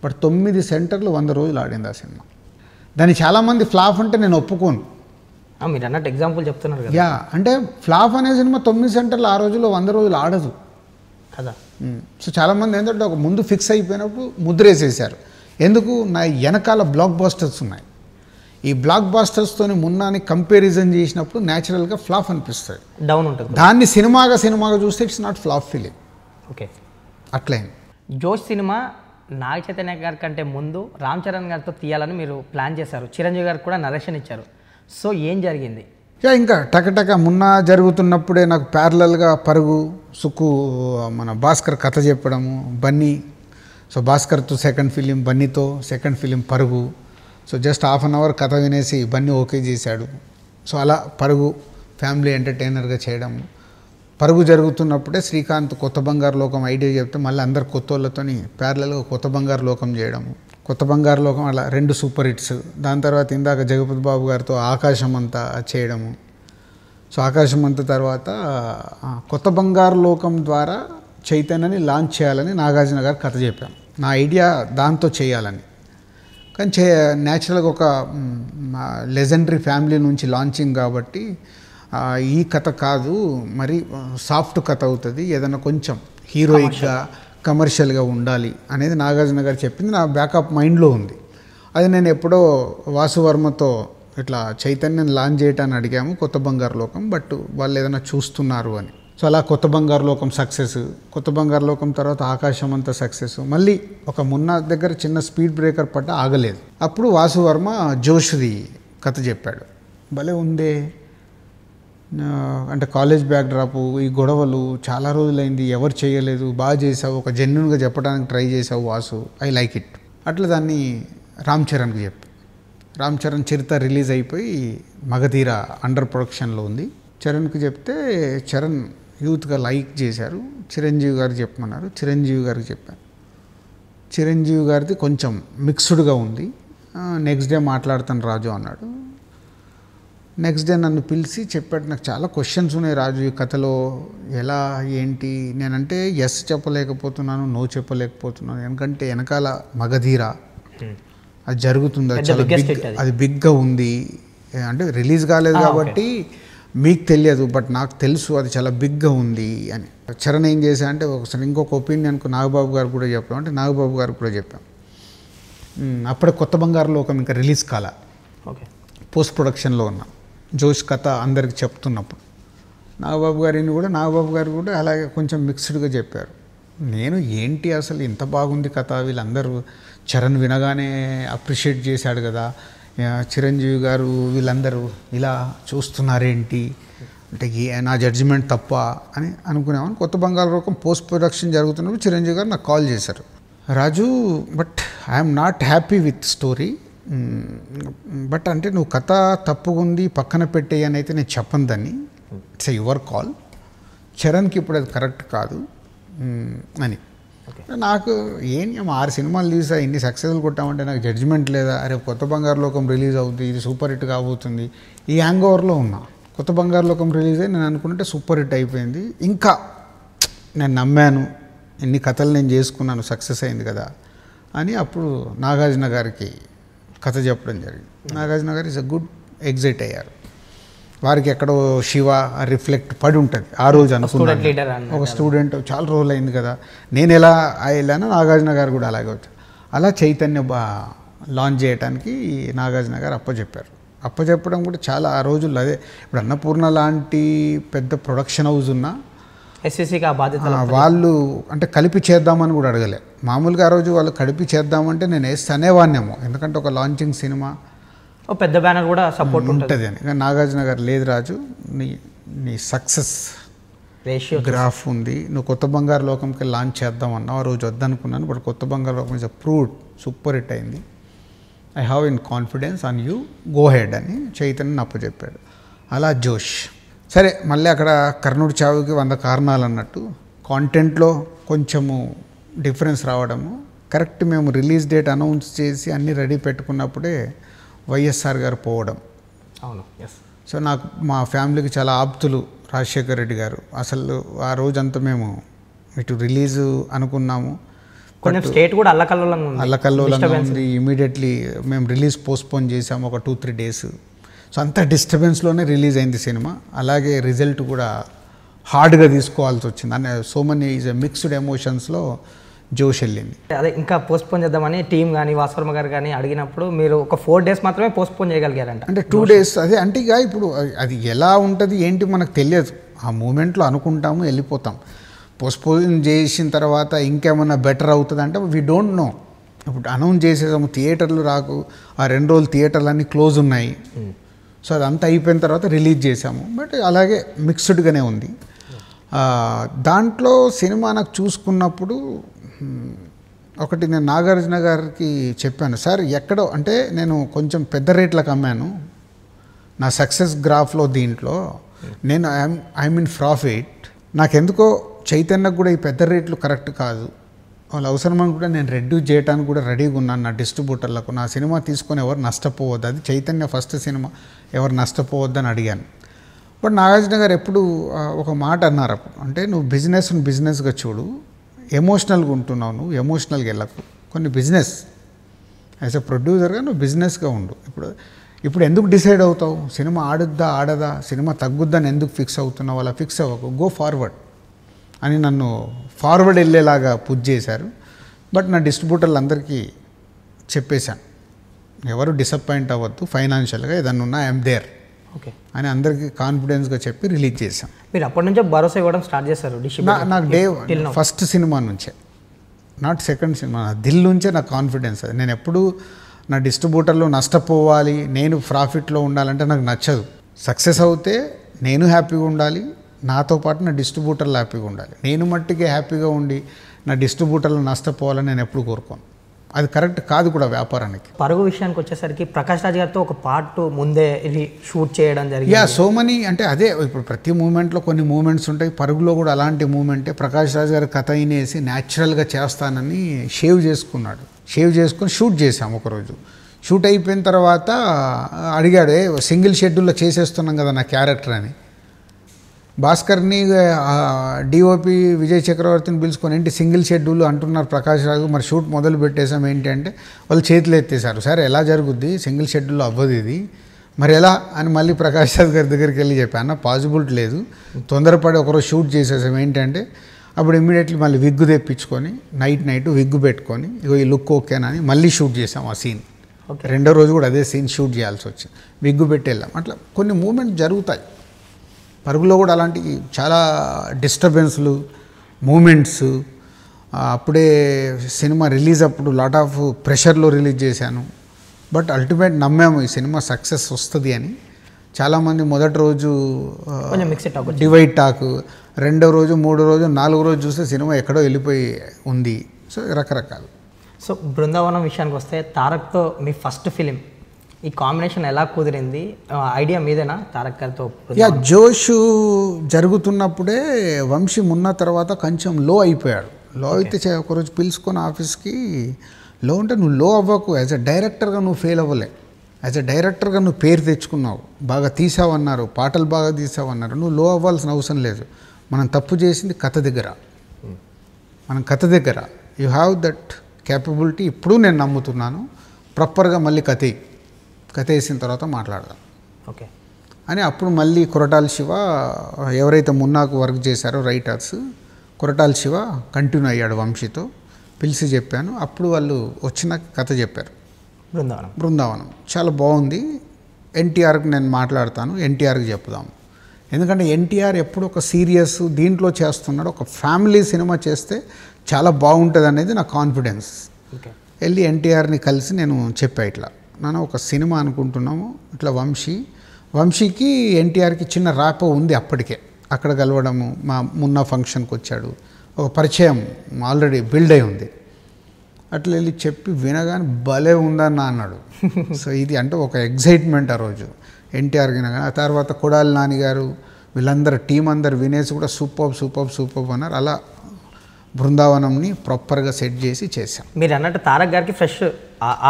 బట్ తొమ్మిది సెంటర్లు వంద రోజులు ఆడింది ఆ సినిమా దాన్ని చాలామంది ఫ్లాప్ అంటే నేను ఒప్పుకోను మీరు అన్నట్టు ఎగ్జాంపుల్ చెప్తున్నారు కదా యా అంటే ఫ్లాప్ అనే సినిమా తొమ్మిది సెంటర్లు ఆ రోజుల్లో వంద రోజులు ఆడదు కదా సో చాలామంది ఏంటంటే ఒక ముందు ఫిక్స్ అయిపోయినప్పుడు ముద్రేసేసారు ఎందుకు నా వెనకాల బ్లాక్ బాస్టర్స్ ఉన్నాయి ఈ బ్లాక్ బాస్టర్స్తో మున్నాని కంపారిజన్ చేసినప్పుడు న్యాచురల్గా ఫ్లాప్ అనిపిస్తుంది డౌన్ ఉంటుంది దాన్ని సినిమాగా సినిమాగా చూస్తే it's not flop feeling okay అట్లే జోష్ సినిమా నాగ చైతన్య గారి కంటే ముందు రామ్ చరణ్ గారితో తీయాలని మీరు ప్లాన్ చేశారు చిరంజీవి గారికి కూడా నరేషన్ ఇచ్చారు సో ఏం జరిగింది యా ఇంకా టకటక మున్న జరుగుతున్నప్పుడే నాకు ప్యారలల్గా పరుగు సుక్కు మన భాస్కర్ కథ చెప్పడము బన్నీ సో భాస్కర్తో సెకండ్ ఫిలిం బన్నీతో second film Parugu so just half an hour కథ వినేసి బన్నీ ఓకే చేశాడు సో అలా పరుగు ఫ్యామిలీ ఎంటర్టైనర్గా చేయడం పరుగు జరుగుతున్నప్పుడే శ్రీకాంత్ కొత్త బంగారు లోకం ఐడియా చెప్తే మళ్ళీ అందరు కొత్త వాళ్ళతోని ప్యారలల్గా కొత్త బంగారు లోకం చేయడము కొత్త బంగారు లోకం అలా రెండు సూపర్ హిట్స్ దాని తర్వాత ఇందాక జగపతి బాబు గారితో ఆకాశం అంతా చేయడము సో ఆకాశం అంత తర్వాత కొత్త బంగారు లోకం ద్వారా చైతన్యని లాంచ్ చేయాలని నాగార్జున గారు కథ చెప్పాం నా ఐడియా దాంతో చేయాలని కానీ చే న్యాచురల్గా ఒక లెజెండరీ ఫ్యామిలీ నుంచి లాంచింగ్ కాబట్టి ఈ కథ కాదు మరి సాఫ్ట్ కథ అవుతుంది ఏదైనా కొంచెం హీరోయిక్గా కమర్షియల్గా ఉండాలి అనేది నాగార్జున గారు చెప్పింది నా బ్యాకప్ మైండ్లో ఉంది అది నేను ఎప్పుడో వాసువర్మతో ఇట్లా చైతన్యం లాంచ్ చేయటాన్ని అడిగాము కొత్త బంగారు లోకం బట్ వాళ్ళు ఏదైనా చూస్తున్నారు అని సో అలా కొత్త బంగారు లోకం సక్సెస్ కొత్త బంగారు లోకం తర్వాత ఆకాశం అంతా సక్సెస్ మళ్ళీ ఒక మున్న దగ్గర చిన్న స్పీడ్ బ్రేకర్ పడ్డ ఆగలేదు అప్పుడు వాసువర్మ జోష్ది కథ చెప్పాడు భలే ఉందే అంటే కాలేజ్ బ్యాక్ డ్రాప్ ఈ గొడవలు చాలా రోజులైంది ఎవరు చేయలేదు బాగా చేసావు ఒక జెన్యున్గా చెప్పడానికి ట్రై చేసావు వాసు ఐ లైక్ ఇట్ అట్లా దాన్ని రామ్ చరణ్కి చెప్పి రామ్ చరణ్ చరిత రిలీజ్ అయిపోయి మగధీర అండర్ ప్రొడక్షన్లో ఉంది చరణ్కి చెప్తే చరణ్ యూత్గా లైక్ చేశారు చిరంజీవి గారు చెప్పమన్నారు చిరంజీవి గారికి చెప్పాను చిరంజీవి గారిది కొంచెం మిక్స్డ్గా ఉంది నెక్స్ట్ డే మాట్లాడతాను రాజు అన్నాడు నెక్స్ట్ డే నన్ను పిలిచి చెప్పాడు నాకు చాలా క్వశ్చన్స్ ఉన్నాయి రాజు ఈ కథలో ఎలా ఏంటి నేనంటే ఎస్ చెప్పలేకపోతున్నాను నో చెప్పలేకపోతున్నాను ఎందుకంటే వెనకాల మగధీర hmm. అది జరుగుతుంది చాలా బిగ్ అది బిగ్గా ఉంది అంటే రిలీజ్ కాలేదు కాబట్టి మీకు తెలియదు బట్ నాకు తెలుసు అది చాలా బిగ్గా ఉంది అని చరణ్ ఏం చేశా అంటే ఒకసారి ఇంకొక ఒపీనియన్ నాగబాబు గారు కూడా చెప్పాం అంటే నాగబాబు గారు కూడా చెప్పాం అప్పుడే కొత్త బంగారులో ఒక ఇంకా రిలీజ్ కాల ఓకే పోస్ట్ ప్రొడక్షన్లో ఉన్నాం జోష్ కథ అందరికి చెప్తున్నప్పుడు నాగబాబు గారిని కూడా నాగబాబు గారు కూడా అలాగే కొంచెం మిక్స్డ్గా చెప్పారు నేను ఏంటి అసలు ఇంత బాగుంది కథ వీళ్ళందరూ చరణ్ వినగానే అప్రిషియేట్ చేశాడు కదా చిరంజీవి గారు వీళ్ళందరూ ఇలా చూస్తున్నారేంటి అంటే నా జడ్జిమెంట్ తప్ప అని అనుకునేవాను కొత్త బంగాళాఖం పోస్ట్ ప్రొడక్షన్ జరుగుతున్నప్పుడు చిరంజీవి గారు నాకు కాల్ చేశారు Raju but I'm not happy with story but అంటే నువ్వు కథ తప్పుగుంది పక్కన పెట్టే అని అయితే నేను చెప్పందని ఇట్స్ యువర్ కాల్ చరణ్కి ఇప్పుడు అది కరెక్ట్ కాదు అని నాకు ఏం ఆరు సినిమాలు తీసా ఇన్ని సక్సెస్ఫుల్ కొట్టామంటే నాకు జడ్జిమెంట్ లేదా అరే కొత్త బంగారు లోకం రిలీజ్ అవుతుంది ఇది సూపర్ హిట్ కాబోతుంది ఈ హ్యాంగ్ ఓవర్లో ఉన్నా కొత్త బంగారు లోకం రిలీజ్ అయ్యి నేను అనుకుంటే సూపర్ హిట్ అయిపోయింది ఇంకా నేను నమ్మాను ఎన్ని కథలు నేను చేసుకున్నాను సక్సెస్ అయింది కదా అని అప్పుడు నాగార్జున గారికి కథ చెప్పడం జరిగింది నాగార్జునగర్ ఇస్ అ గుడ్ ఎగ్జిట్ అయ్యారు వారికి ఎక్కడో శివ రిఫ్లెక్ట్ పడి ఉంటుంది ఆ రోజు అనుకున్నాను ఒక స్టూడెంట్ చాలా రోజులు అయింది కదా నేను ఎలా వెళ్ళానో నాగార్జున గారు కూడా అలాగే వచ్చాను అలా చైతన్య లాంచ్ చేయడానికి నాగార్జున గారు అప్పచెప్పారు అప్పచెప్పడం కూడా చాలా ఆ రోజుల్లో అదే ఇప్పుడు అన్నపూర్ణ లాంటి పెద్ద ప్రొడక్షన్ హౌస్ ఉన్నా వాళ్ళు అంటే కలిపి చేద్దామని కూడా అడగలే మామూలుగా ఆ రోజు వాళ్ళు కలిపి చేద్దామంటే నేను వేస్తే అనేవాణ్యమో ఎందుకంటే ఒక లాంచింగ్ సినిమా పెద్ద బ్యానర్ కూడా సపోర్ట్ ఉంటుంది అని నాగార్జున గారు లేదు రాజు నీ నీ సక్సెస్ రేషియో గ్రాఫ్ ఉంది నువ్వు కొత్త బంగారు లోకంకి లాంచ్ చేద్దాం అన్నావు ఆ రోజు వద్దనుకున్నాను but Kotha Bangaru Lokam is proved super hit అయింది I have in confidence on you go head అని చైతన్య అప్పచెప్పాడు అలా జోష్ సరే మళ్ళీ అక్కడ కర్నూలు చావుకి వంద కారణాలు అన్నట్టు కాంటెంట్లో కొంచెము డిఫరెన్స్ రావడము కరెక్ట్ మేము రిలీజ్ డేట్ అనౌన్స్ చేసి అన్నీ రెడీ పెట్టుకున్నప్పుడే వైఎస్ఆర్ గారు పోవడం అవును ఎస్ సో నాకు మా ఫ్యామిలీకి చాలా ఆప్తులు రాజశేఖర్ రెడ్డి గారు అసలు ఆ రోజంతా మేము ఇటు రిలీజ్ అనుకున్నాము స్టేట్ కూడా అల్లకల్లో ఉంది ఇమీడియట్లీ మేము రిలీజ్ పోస్ట్పోన్ చేసాము ఒక టూ త్రీ డేస్ సో అంత డిస్టర్బెన్స్లోనే రిలీజ్ అయింది సినిమా అలాగే రిజల్ట్ కూడా హార్డ్గా తీసుకోవాల్సి వచ్చింది అనే సో మెనీ ఈజ్ మిక్స్డ్ ఎమోషన్స్లో జోష్ వెళ్ళింది అదే ఇంకా పోస్ట్పోన్ చేద్దామని టీం కానీ వాసవర్మ గారు కానీ అడిగినప్పుడు మీరు ఒక ఫోర్ డేస్ మాత్రమే పోస్ట్పోన్ చేయగలిగారంట అంటే టూ డేస్ అదే అంటే ఇక ఇప్పుడు అది ఎలా ఉంటుంది ఏంటి మనకు తెలియదు ఆ మూమెంట్లో అనుకుంటాము వెళ్ళిపోతాం పోస్ట్పోన్ చేసిన తర్వాత ఇంకేమైనా బెటర్ అవుతుంది అంటే వీ డోంట్ నో ఇప్పుడు అనౌన్స్ చేసేసాము థియేటర్లు రాకు ఆ రెండు రోజులు థియేటర్లు అన్నీ క్లోజ్ ఉన్నాయి సో అదంతా అయిపోయిన తర్వాత రిలీజ్ చేశాము బట్ అలాగే మిక్స్డ్గానే ఉంది దాంట్లో సినిమా నాకు చూసుకున్నప్పుడు ఒకటి నేను నాగార్జున గారికి చెప్పాను సార్ ఎక్కడో అంటే నేను కొంచెం పెద్ద రేట్లకు అమ్మాను నా సక్సెస్ గ్రాఫ్లో దీంట్లో నేను ఐఎమ్ ఐ మీన్ ప్రాఫిట్ నాకెందుకో చైతన్యకు కూడా ఈ పెద్ద రేట్లు కరెక్ట్ కాదు వాళ్ళు అవసరమని కూడా నేను రెడ్యూస్ చేయడానికి కూడా రెడీగా ఉన్నాను నా డిస్ట్రిబ్యూటర్లకు నా సినిమా తీసుకొని ఎవరు నష్టపోవద్దు అది చైతన్య ఫస్ట్ సినిమా ఎవరు నష్టపోవద్దు అని అడిగాను బట్ నాగార్జున గారు ఎప్పుడు ఒక మాట అన్నారు అప్పుడు అంటే నువ్వు బిజినెస్ను బిజినెస్గా చూడు ఎమోషనల్గా ఉంటున్నావు నువ్వు ఎమోషనల్గా వెళ్ళకు కొన్ని బిజినెస్ యాజ్ ఎ ప్రొడ్యూసర్గా నువ్వు బిజినెస్గా ఉండు ఇప్పుడు ఇప్పుడు ఎందుకు డిసైడ్ అవుతావు సినిమా ఆడుద్దా ఆడదా సినిమా తగ్గుద్దా అని ఎందుకు ఫిక్స్ అవుతున్నావు అలా ఫిక్స్ అవ్వకు గో ఫార్వర్డ్ అని నన్ను ఫార్వర్డ్ వెళ్ళేలాగా పుజ్ చేశారు బట్ నా డిస్ట్రిబ్యూటర్లు అందరికీ చెప్పేశాను ఎవరు డిసప్పాయింట్ అవ్వద్దు ఫైనాన్షియల్గా ఏదన్నా ఉన్నా ఐఎమ్ దేర్ ఓకే అని అందరికీ కాన్ఫిడెన్స్గా చెప్పి రిలీజ్ చేశాం మీరు అప్పటి నుంచే భరోసా ఇవ్వడం స్టార్ట్ చేశారు నాకు డే ఫస్ట్ సినిమా నుంచే నాట్ సెకండ్ సినిమా దిల్ నుంచే నాకు కాన్ఫిడెన్స్ అది నేను ఎప్పుడు నా డిస్ట్రిబ్యూటర్లు నష్టపోవాలి నేను ప్రాఫిట్లో ఉండాలంటే నాకు నచ్చదు సక్సెస్ అవుతే నేను హ్యాపీగా ఉండాలి నాతో పాటు నా డిస్ట్రిబ్యూటర్లు హ్యాపీగా ఉండాలి నేను మట్టికి హ్యాపీగా ఉండి నా డిస్ట్రిబ్యూటర్లు నష్టపోవాలని నేను ఎప్పుడు కోరుకోను అది కరెక్ట్ కాదు కూడా వ్యాపారానికి పరుగు విషయానికి వచ్చేసరికి ప్రకాష్ రాజ్ గారితో ఒక పార్ట్ ముందే ఇది షూట్ చేయడం జరిగింది యా సో మనీ అంటే అదే ఇప్పుడు ప్రతి మూమెంట్లో కొన్ని మూమెంట్స్ ఉంటాయి పరుగులో కూడా అలాంటి మూమెంటే ప్రకాష్ రాజ్ గారి కథ అయినేసి న్యాచురల్గా చేస్తానని షేవ్ చేసుకున్నాడు షేవ్ చేసుకుని షూట్ చేశాం ఒకరోజు షూట్ అయిపోయిన తర్వాత అడిగాడే సింగిల్ షెడ్యూల్లో చేసేస్తున్నాం కదా నా క్యారెక్టర్ అని భాస్కర్ని డిఓపి విజయ్ చక్రవర్తిని పిలుచుకొని ఏంటి సింగిల్ షెడ్యూల్ అంటున్నారు ప్రకాష్ రాజు మరి షూట్ మొదలు పెట్టేసాం ఏంటి అంటే వాళ్ళు చేతులు ఎత్తేసారు సార్ ఎలా జరుగుద్ది సింగిల్ షెడ్యూల్ అవ్వదు ఇది మరి ఎలా అని మళ్ళీ ప్రకాష్ రాజు గారి దగ్గరికి వెళ్ళి చెప్పాను పాసిబిలిటీ లేదు తొందరపడి ఒకరోజు షూట్ చేసేసాం ఏంటంటే అప్పుడు ఇమ్మీడియట్లీ మళ్ళీ విగ్గు తెప్పించుకొని నైట్ నైట్ విగ్గు పెట్టుకొని ఇగో ఈ లుక్ ఓకేనని మళ్ళీ షూట్ చేసాం ఆ సీన్ రెండో రోజు కూడా అదే సీన్ షూట్ చేయాల్సి వచ్చింది విగ్గు పెట్టి వెళ్ళాం అట్లా కొన్ని మూమెంట్ జరుగుతాయి పరుగులో కూడా అలాంటి చాలా డిస్టర్బెన్స్లు మూమెంట్స్ అప్పుడే సినిమా రిలీజ్ అప్పుడు లాట్ ఆఫ్ ప్రెషర్లో రిలీజ్ చేశాను బట్ అల్టిమేట్ నమ్మాము ఈ సినిమా సక్సెస్ వస్తుంది అని చాలామంది మొదటి రోజు డివైడ్ టాక్ రెండో రోజు మూడో రోజు నాలుగో రోజు చూస్తే సినిమా ఎక్కడో వెళ్ళిపోయి ఉంది సో రకరకాలు సో బృందావనం విషయానికి వస్తే తారక్తో మీ ఫస్ట్ ఫిలిం ఈ కాంబినేషన్ ఎలా కుదిరింది ఐడియా మీదేనా తారక్ గారితో యా జోషు జరుగుతున్నప్పుడే వంశీ ఉన్న తర్వాత కొంచెం లో అయిపోయాడు లో అయితే ఒకరోజు పిలుచుకొని ఆఫీస్కి లో ఉంటే నువ్వు లో అవ్వకు యాజ్ అ డైరెక్టర్గా నువ్వు ఫెయిల్ అవ్వలే యాజ్ అ డైరెక్టర్గా నువ్వు పేరు తెచ్చుకున్నావు బాగా తీసావన్నారు పాటలు బాగా తీసావన్నారు నువ్వు లో అవ్వాల్సిన అవసరం లేదు మనం తప్పు చేసింది కథ దగ్గర మనం కథ దగ్గర యు హ్యావ్ దట్ క్యాపబిలిటీ ఇప్పుడు నేను నమ్ముతున్నాను ప్రాపర్గా మళ్ళీ కథ కథ వేసిన తర్వాత మాట్లాడదాం ఓకే అని అప్పుడు మళ్ళీ కొరటాల శివ ఎవరైతే మున్నాకు వర్క్ చేశారో రైటర్స్ కొరటాల శివ కంటిన్యూ అయ్యాడు వంశీతో పిలిచి చెప్పాను అప్పుడు వాళ్ళు వచ్చిన కథ చెప్పారు బృందావనం బృందావనం చాలా బాగుంది ఎన్టీఆర్కి నేను మాట్లాడతాను ఎన్టీఆర్కి చెప్దాము ఎందుకంటే ఎన్టీఆర్ ఎప్పుడు ఒక సీరియస్ దీంట్లో చేస్తున్నాడు ఒక ఫ్యామిలీ సినిమా చేస్తే చాలా బాగుంటుంది అనేది నా కాన్ఫిడెన్స్ వెళ్ళి ఎన్టీఆర్ని కలిసి నేను చెప్పా ఇట్లా మనం ఒక సినిమా అనుకుంటున్నాము ఇట్లా వంశీ వంశీకి ఎన్టీఆర్కి చిన్న రాప ఉంది అప్పటికే అక్కడ కలవడము మా మున్న ఫంక్షన్కి వచ్చాడు ఒక పరిచయం ఆల్రెడీ బిల్డ్ అయి ఉంది అట్లా వెళ్ళి చెప్పి వినగానే భలే నా అన్నాడు సో ఇది అంటే ఒక ఎగ్జైట్మెంట్ ఆ రోజు ఎన్టీఆర్ వినగానే ఆ తర్వాత కొడాలి నాని గారు వీళ్ళందరూ టీం అందరు వినేసి కూడా సూపర్ సూపర్ సూపర్ అన్నారు అలా బృందావనంని ప్రాపర్గా సెట్ చేసి చేశాం మీరు అన్నట్టు తారక్ గారికి ఫ్రెష్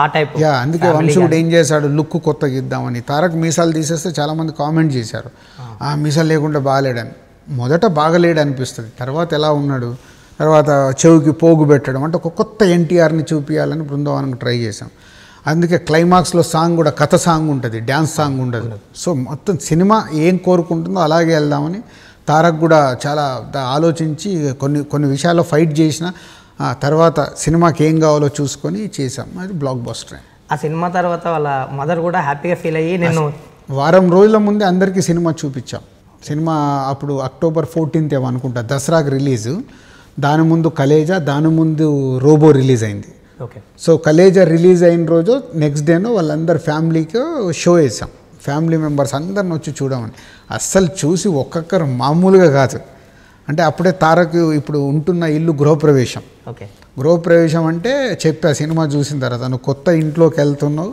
ఆ టైప్ యా అందుకే వంశుడు ఏం చేశాడు లుక్ కొత్తగా ఇద్దామని తారక్ మీసాలు తీసేస్తే చాలామంది కామెంట్ చేశారు ఆ మీసాలు లేకుండా బాగాలేడని మొదట బాగలేడు అనిపిస్తుంది తర్వాత ఎలా ఉన్నాడు తర్వాత చెవికి పోగు పెట్టడం అంటే ఒక కొత్త ఎన్టీఆర్ని చూపించాలని బృందావనం ట్రై చేశాం అందుకే క్లైమాక్స్లో సాంగ్ కూడా కథ సాంగ్ ఉంటుంది డ్యాన్స్ సాంగ్ ఉండదు సో మొత్తం సినిమా ఏం కోరుకుంటుందో అలాగే వెళ్దామని తారక్ కూడా చాలా ఆలోచించి కొన్ని కొన్ని విషయాల్లో ఫైట్ చేసిన తర్వాత సినిమాకి ఏం కావాలో చూసుకొని చేసాం అది బ్లాక్ బస్టర్ ఆ సినిమా తర్వాత వాళ్ళ మదర్ కూడా హ్యాపీగా ఫీల్ అయ్యి నేను వారం రోజుల ముందే అందరికీ సినిమా చూపించాం సినిమా అప్పుడు అక్టోబర్ ఫోర్టీన్త్ ఏమనుకుంటా దసరాకు రిలీజు దాని ముందు కలేజా దాని ముందు రోబో రిలీజ్ అయింది ఓకే సో కలేజా రిలీజ్ అయిన రోజు నెక్స్ట్ డేను వాళ్ళందరి ఫ్యామిలీకి షో వేసాం ఫ్యామిలీ మెంబర్స్ అందరిని వచ్చి చూడమని అస్సలు చూసి ఒక్కొక్కరు మామూలుగా కాదు అంటే అప్పుడే తారక్ ఇప్పుడు ఉంటున్న ఇల్లు గృహప్రవేశం ఓకే గృహప్రవేశం అంటే చెప్పా సినిమా చూసిన తర్వాత నువ్వు కొత్త ఇంట్లోకి వెళ్తున్నావు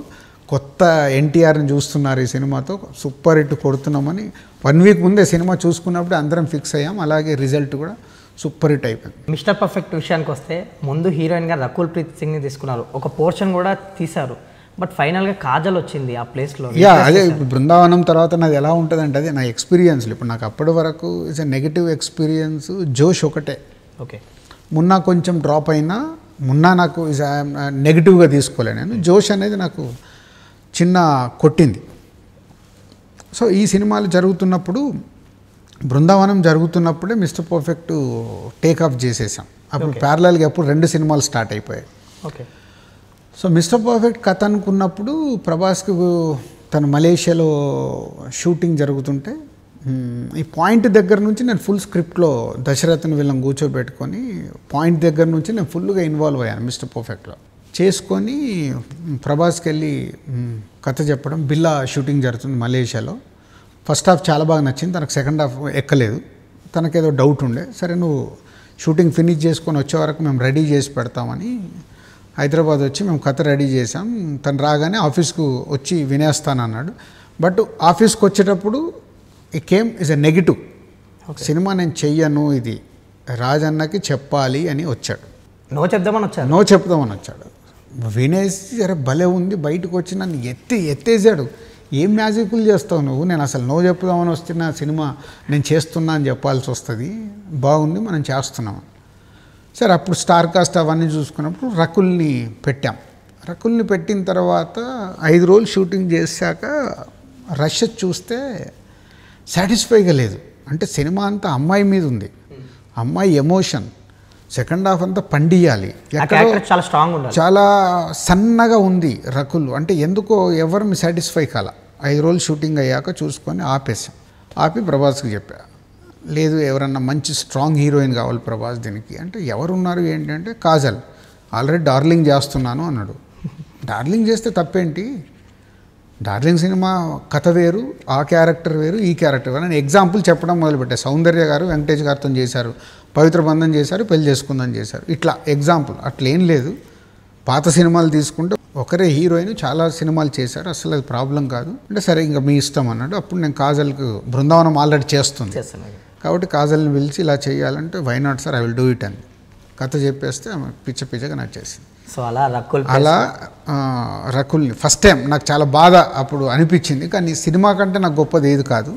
కొత్త ఎన్టీఆర్ని చూస్తున్నారు ఈ సినిమాతో సూపర్ హిట్ కొడుతున్నామని వన్ వీక్ ముందే సినిమా చూసుకున్నప్పుడు అందరం ఫిక్స్ అయ్యాం అలాగే రిజల్ట్ కూడా సూపర్ హిట్ అయిపోయింది మిస్టర్ పర్ఫెక్ట్ విషయానికి వస్తే ముందు హీరోయిన్గా రకుల్ ప్రీత్ సింగ్ని తీసుకున్నారు ఒక పోర్షన్ కూడా తీశారు బట్ ఫైనల్గా కాజల్ వచ్చింది ఆ ప్లేస్లో యా అదే బృందావనం తర్వాత నాది ఎలా ఉంటుందంటే అది నా ఎక్స్పీరియన్స్లు ఇప్పుడు నాకు అప్పటి వరకు ఇట్స్ ఎ నెగిటివ్ ఎక్స్పీరియన్స్ జోష్ ఒకటే ఓకే మొన్న కొంచెం డ్రాప్ అయినా మొన్న నాకు నెగిటివ్గా తీసుకోలే నేను జోష్ అనేది నాకు చిన్న కొట్టింది సో ఈ సినిమాలు జరుగుతున్నప్పుడు బృందావనం జరుగుతున్నప్పుడే మిస్టర్ పర్ఫెక్ట్ టేక్ ఆఫ్ చేసేసాం అప్పుడు ప్యారలల్గా అప్పుడు రెండు సినిమాలు స్టార్ట్ అయిపోయాయి ఓకే సో మిస్టర్ పర్ఫెక్ట్ కథ అనుకున్నప్పుడు ప్రభాస్కి తను మలేషియాలో షూటింగ్ జరుగుతుంటే ఈ పాయింట్ దగ్గర నుంచి నేను ఫుల్ స్క్రిప్ట్లో దశరథను వీళ్ళని కూర్చోబెట్టుకొని పాయింట్ దగ్గర నుంచి నేను ఫుల్గా ఇన్వాల్వ్ అయ్యాను మిస్టర్ పర్ఫెక్ట్లో చేసుకొని ప్రభాస్కి వెళ్ళి కథ చెప్పడం బిల్లా షూటింగ్ జరుగుతుంది మలేషియాలో ఫస్ట్ హాఫ్ చాలా బాగా నచ్చింది తనకు సెకండ్ హాఫ్ ఎక్కలేదు తనకేదో డౌట్ ఉండే సరే నువ్వు షూటింగ్ ఫినిష్ చేసుకొని వచ్చే వరకు మేము రెడీ చేసి పెడతామని హైదరాబాద్ వచ్చి మేము కథ రెడీ చేసాం తను రాగానే ఆఫీస్కు వచ్చి వినేస్తానన్నాడు బట్ ఆఫీస్కి వచ్చేటప్పుడు ఈ came is a negative cinema నేను చెయ్యను ఇది రాజన్నకి చెప్పాలి అని వచ్చాడు నో చెప్దామని వచ్చాడు నో చెప్దామని వచ్చాడు వినేసి అరే భలే ఉంది బయటకు వచ్చి నన్ను ఎత్తి ఎత్తేసాడు ఏం మ్యాజిక్లు చేస్తావు నువ్వు నేను అసలు నో చెప్దామని వస్తున్న సినిమా నేను చేస్తున్నా అని చెప్పాల్సి వస్తుంది బాగుంది మనం చేస్తున్నాం సరే అప్పుడు స్టార్ కాస్ట్ అవన్నీ చూసుకున్నప్పుడు రకుల్ని పెట్టాం రకుల్ని పెట్టిన తర్వాత ఐదు రోజులు షూటింగ్ చేశాక రష్య చూస్తే సాటిస్ఫైగా లేదు అంటే సినిమా అంతా అమ్మాయి మీద ఉంది అమ్మాయి ఎమోషన్ సెకండ్ హాఫ్ అంతా పండియాలి చాలా స్ట్రాంగ్ చాలా సన్నగా ఉంది రకులు అంటే ఎందుకో ఎవరు సాటిస్ఫై కాల ఐదు రోజులు షూటింగ్ అయ్యాక చూసుకొని ఆపేసాం ఆపి ప్రభాస్కి చెప్పా లేదు ఎవరన్నా మంచి స్ట్రాంగ్ హీరోయిన్ కావాలి ప్రభాస్ దీనికి అంటే ఎవరున్నారు ఏంటంటే కాజల్ ఆల్రెడీ డార్లింగ్ చేస్తున్నాను అన్నాడు డార్లింగ్ చేస్తే తప్పేంటి డార్లింగ్ సినిమా కథ వేరు ఆ క్యారెక్టర్ వేరు ఈ క్యారెక్టర్ వేరు అని ఎగ్జాంపుల్ చెప్పడం మొదలుపెట్టే సౌందర్య గారు వెంకటేష్ గారితో చేశారు పవిత్ర బంధం చేశారు పెళ్లి చేసుకుందని చేశారు ఇట్లా ఎగ్జాంపుల్ అట్లేం లేదు పాత సినిమాలు తీసుకుంటే ఒకరే హీరోయిన్ చాలా సినిమాలు చేశారు అసలు అది ప్రాబ్లం కాదు అంటే సరే ఇంకా మీ ఇష్టం అన్నాడు అప్పుడు నేను కాజల్కి బృందావనం ఆల్రెడీ చేస్తుంది కాబట్టి కాజల్ని పిలిచి ఇలా చేయాలంటే why not sir I will do it అని కథ చెప్పేస్తే ఆమె పిచ్చ పిచ్చగా నచ్చేసింది సో అలా రకుల్ అలా రకుల్ని ఫస్ట్ టైం నాకు చాలా బాధ అప్పుడు అనిపించింది కానీ సినిమా కంటే నాకు గొప్పది ఏది కాదు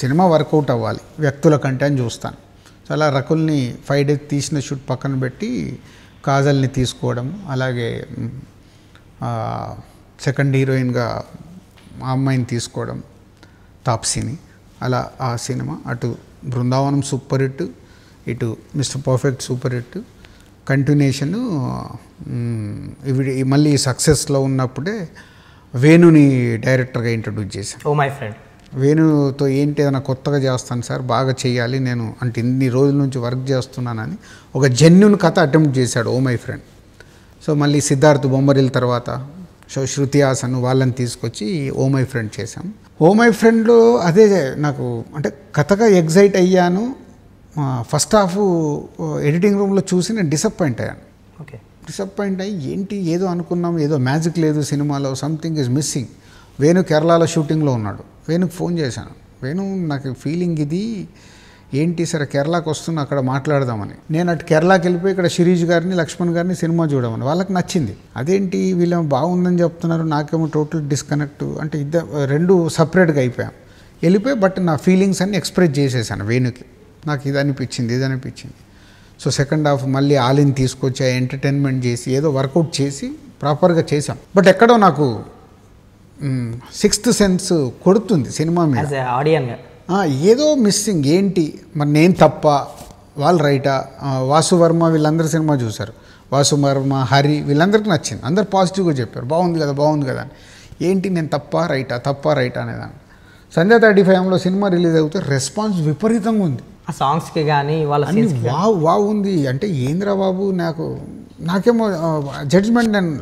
సినిమా వర్కౌట్ అవ్వాలి వ్యక్తుల కంటే అని చూస్తాను సో అలా రకుల్ని ఫైవ్ డేస్ తీసిన షూట్ పక్కన పెట్టి కాజల్ని తీసుకోవడం అలాగే సెకండ్ హీరోయిన్గా మా అమ్మాయిని తీసుకోవడం తాప్సీని అలా ఆ సినిమా అటు బృందావనం సూపర్ హిట్ ఇటు Mr Perfect super hit continuation ఇవి మళ్ళీ సక్సెస్లో ఉన్నప్పుడే వేణుని డైరెక్టర్గా ఇంట్రడ్యూస్ చేశాను ఓ మై ఫ్రెండ్ వేణుతో ఏంటి ఏదైనా కొత్తగా చేస్తాను సార్ బాగా చేయాలి నేను అంటే ఇన్ని రోజుల నుంచి వర్క్ చేస్తున్నానని ఒక జెన్యున్ కథ అటెంప్ట్ చేశాడు ఓ మై ఫ్రెండ్ సో మళ్ళీ సిద్ధార్థ్ బొమ్మరిల్ తర్వాత సో శృతి హాసన్ వాళ్ళని తీసుకొచ్చి ఓ మై ఫ్రెండ్ చేశాం ఓ మై ఫ్రెండ్లో అదే నాకు అంటే కథగా ఎగ్జైట్ అయ్యాను ఫస్ట్ హాఫ్ ఎడిటింగ్ రూమ్లో చూసి నేను డిసప్పాయింట్ అయ్యాను ఓకే డిసప్పాయింట్ అయ్యి ఏంటి ఏదో అనుకున్నాం ఏదో మ్యాజిక్ లేదు సినిమాలో సంథింగ్ ఈజ్ మిస్సింగ్ వేణు కేరళలో షూటింగ్లో ఉన్నాడు వేణుకి ఫోన్ చేశాను వేణు నాకు ఫీలింగ్ ఇది ఏంటి సరే కేరళకు వస్తున్నా అక్కడ మాట్లాడదామని నేను అటు కేరళకి వెళ్ళిపోయి ఇక్కడ శిరీష్ గారిని లక్ష్మణ్ గారిని సినిమా చూడమని వాళ్ళకి నచ్చింది అదేంటి వీళ్ళేమో బాగుందని చెప్తున్నారు నాకేమో టోటల్ డిస్కనెక్ట్ అంటే ఇద్దరు రెండు సపరేట్గా అయిపోయాం వెళ్ళిపోయి బట్ నా ఫీలింగ్స్ అన్ని ఎక్స్ప్రెస్ చేసేసాను వేణుకి నాకు ఇది అనిపించింది ఇది అనిపించింది సో సెకండ్ హాఫ్ మళ్ళీ ఆలిని తీసుకొచ్చి ఎంటర్టైన్మెంట్ చేసి ఏదో వర్కౌట్ చేసి ప్రాపర్గా చేశాం బట్ ఎక్కడో నాకు సిక్స్త్ సెన్స్ కొడుతుంది సినిమా మీద ఆడియన్గా ఏదో మిస్సింగ్ ఏంటి మరి నేను తప్ప వాళ్ళు రైటా వాసువర్మ వీళ్ళందరూ సినిమా చూశారు వాసువర్మ హరి వీళ్ళందరికీ నచ్చింది అందరు పాజిటివ్గా చెప్పారు బాగుంది కదా బాగుంది కదా అని ఏంటి నేను తప్ప రైటా తప్ప రైటా అనేదాన్ని సంధ్యా థర్టీ ఫైవ్లో సినిమా రిలీజ్ అవుతే రెస్పాన్స్ విపరీతంగా ఉంది ఆ సాంగ్స్కి కానీ వాళ్ళ వావ్ వావ్ ఉంది అంటే ఏంద్రా బాబు నాకు నాకేమో జడ్జ్మెంట్ నేను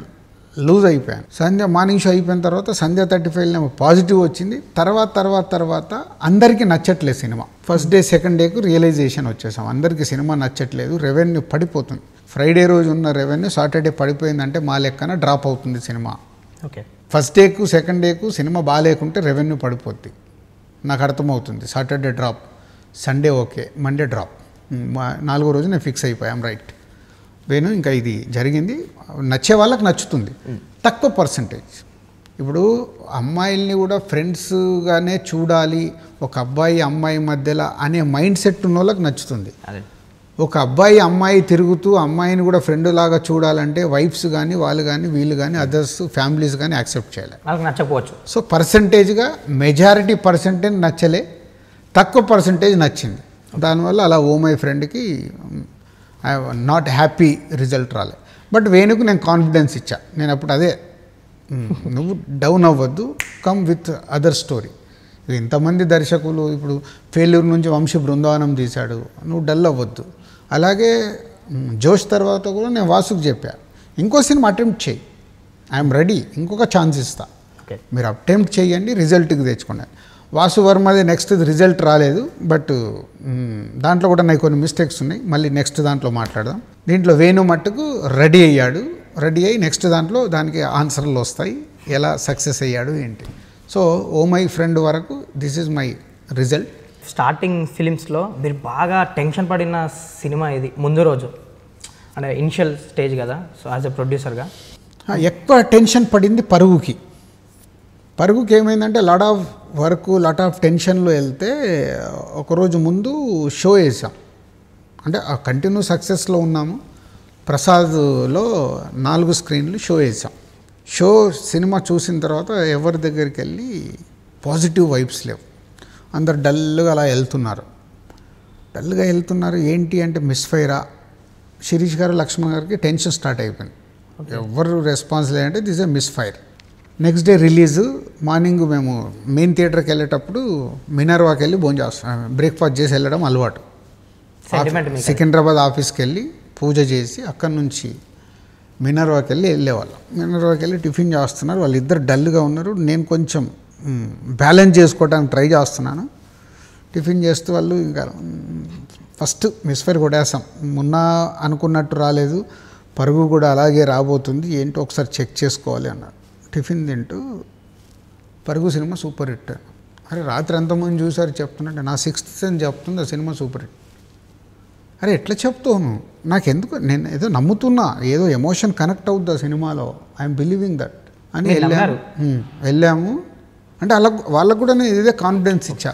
లూజ్ అయిపోయాను సంధ్య మార్నింగ్ షో అయిపోయిన తర్వాత సంధ్య థర్టీ ఫైవ్లో పాజిటివ్ వచ్చింది తర్వాత తర్వాత తర్వాత అందరికీ నచ్చట్లేదు సినిమా ఫస్ట్ డే సెకండ్ డేకు రియలైజేషన్ వచ్చేసాం అందరికీ సినిమా నచ్చట్లేదు రెవెన్యూ పడిపోతుంది ఫ్రైడే రోజు ఉన్న రెవెన్యూ సాటర్డే పడిపోయిందంటే మా లెక్కన డ్రాప్ అవుతుంది సినిమా ఓకే ఫస్ట్ డేకు సెకండ్ డేకు సినిమా బాగాలేకుంటే రెవెన్యూ పడిపోద్ది నాకు అర్థమవుతుంది Saturday drop Sunday okay Monday drop నాలుగో రోజు నేను ఫిక్స్ అయిపోయాం రైట్ వేణు ఇంకా ఇది జరిగింది నచ్చే వాళ్ళకి నచ్చుతుంది తక్కువ పర్సంటేజ్ ఇప్పుడు అమ్మాయిల్ని కూడా ఫ్రెండ్స్గానే చూడాలి ఒక అబ్బాయి అమ్మాయి మధ్యలో అనే మైండ్ సెట్ ఉన్న వాళ్ళకి నచ్చుతుంది ఒక అబ్బాయి అమ్మాయి తిరుగుతూ అమ్మాయిని కూడా ఫ్రెండ్ లాగా చూడాలంటే వైఫ్స్ కానీ వాళ్ళు కానీ వీళ్ళు కానీ అదర్స్ ఫ్యామిలీస్ కానీ యాక్సెప్ట్ చేయాలి నచ్చకపోవచ్చు సో పర్సంటేజ్గా మెజారిటీ పర్సంటేజ్ నచ్చలే తక్కువ పర్సంటేజ్ నచ్చింది దానివల్ల అలా ఓ మై ఫ్రెండ్కి ఐ నాట్ హ్యాపీ రిజల్ట్ రాలే బట్ వేణుకు నేను కాన్ఫిడెన్స్ ఇచ్చా నేను అప్పుడు అదే నువ్వు డౌన్ అవ్వద్దు కమ్ విత్ అదర్ స్టోరీ ఇంతమంది దర్శకులు ఇప్పుడు ఫెయిల్యూర్ నుంచి వంశీ బృందావనం తీశాడు నువ్వు డల్ అవ్వద్దు అలాగే జోష్ తర్వాత కూడా నేను వాసుకు చెప్పా ఇంకో సినిమా అటెంప్ట్ చేయి ఐఎమ్ రెడీ ఇంకొక ఛాన్స్ ఇస్తా మీరు అటెంప్ట్ చేయండి రిజల్ట్కి తెచ్చుకోండి వాసువర్మది నెక్స్ట్ది రిజల్ట్ రాలేదు బట్ దాంట్లో కూడా నాకు కొన్ని మిస్టేక్స్ ఉన్నాయి మళ్ళీ నెక్స్ట్ దాంట్లో మాట్లాడదాం దీంట్లో వేణు మట్టుకు రెడీ అయ్యాడు రెడీ అయ్యి నెక్స్ట్ దాంట్లో దానికి ఆన్సర్లు వస్తాయి ఎలా సక్సెస్ అయ్యాడు ఏంటి సో ఓ మై ఫ్రెండ్ వరకు this is my result starting ఫిలిమ్స్లో మీరు బాగా టెన్షన్ పడిన సినిమా ఇది ముందు రోజు అంటే ఇనిషియల్ స్టేజ్ కదా సో యాజ్ ఎ ప్రొడ్యూసర్గా ఎక్కువ టెన్షన్ పడింది పరువుకి పరుగుకి ఏమైందంటే lot of work lot of టెన్షన్లో వెళ్తే ఒకరోజు ముందు షో వేసాం అంటే ఆ కంటిన్యూ సక్సెస్లో ఉన్నాము ప్రసాద్లో నాలుగు స్క్రీన్లు షో వేసాం షో సినిమా చూసిన తర్వాత ఎవరి దగ్గరికి వెళ్ళి పాజిటివ్ వైబ్స్ లేవు అందరు డల్గా అలా వెళ్తున్నారు డల్గా వెళ్తున్నారు ఏంటి అంటే మిస్ఫైరా శిరీష్ గారు లక్ష్మణ్ గారికి టెన్షన్ స్టార్ట్ అయిపోయింది ఎవరు రెస్పాన్స్ లేదంటే this a misfire next day release morning మేము మెయిన్ థియేటర్కి వెళ్ళేటప్పుడు మినర్వాకి వెళ్ళి భోజనం చేస్తాం బ్రేక్ఫాస్ట్ చేసి వెళ్ళడం అలవాటు సికింద్రాబాద్ ఆఫీస్కి వెళ్ళి పూజ చేసి అక్కడి నుంచి మినర్వాకి వెళ్ళి వెళ్ళేవాళ్ళం మినర్వాకి వెళ్ళి టిఫిన్ చేస్తున్నారు వాళ్ళిద్దరు డల్గా ఉన్నారు నేను కొంచెం బ్యాలెన్స్ చేసుకోవడానికి ట్రై చేస్తున్నాను టిఫిన్ చేస్తూ వాళ్ళు ఇంకా ఫస్ట్ మిస్ఫైర్ కొట్టేస్తాం మొన్న అనుకున్నట్టు రాలేదు పరుగు కూడా అలాగే రాబోతుంది ఏంటో ఒకసారి చెక్ చేసుకోవాలి అన్నారు టిఫిన్ తింటూ పరుగు సినిమా సూపర్ హిట్ అరే రాత్రి ఎంతమంది చూసారు చెప్తున్నట్టే నా సిక్స్త్ అని చెప్తుంది ఆ సినిమా సూపర్ హిట్ అరే ఎట్లా చెప్తాను నాకు ఎందుకు నేను ఏదో నమ్ముతున్నా ఏదో ఎమోషన్ కనెక్ట్ అవుద్ది ఆ సినిమాలో ఐఎమ్ బిలీవింగ్ దట్ అని వెళ్ళాము వెళ్ళాము అంటే అలా వాళ్ళకు కూడా నేను ఇదే కాన్ఫిడెన్స్ ఇచ్చా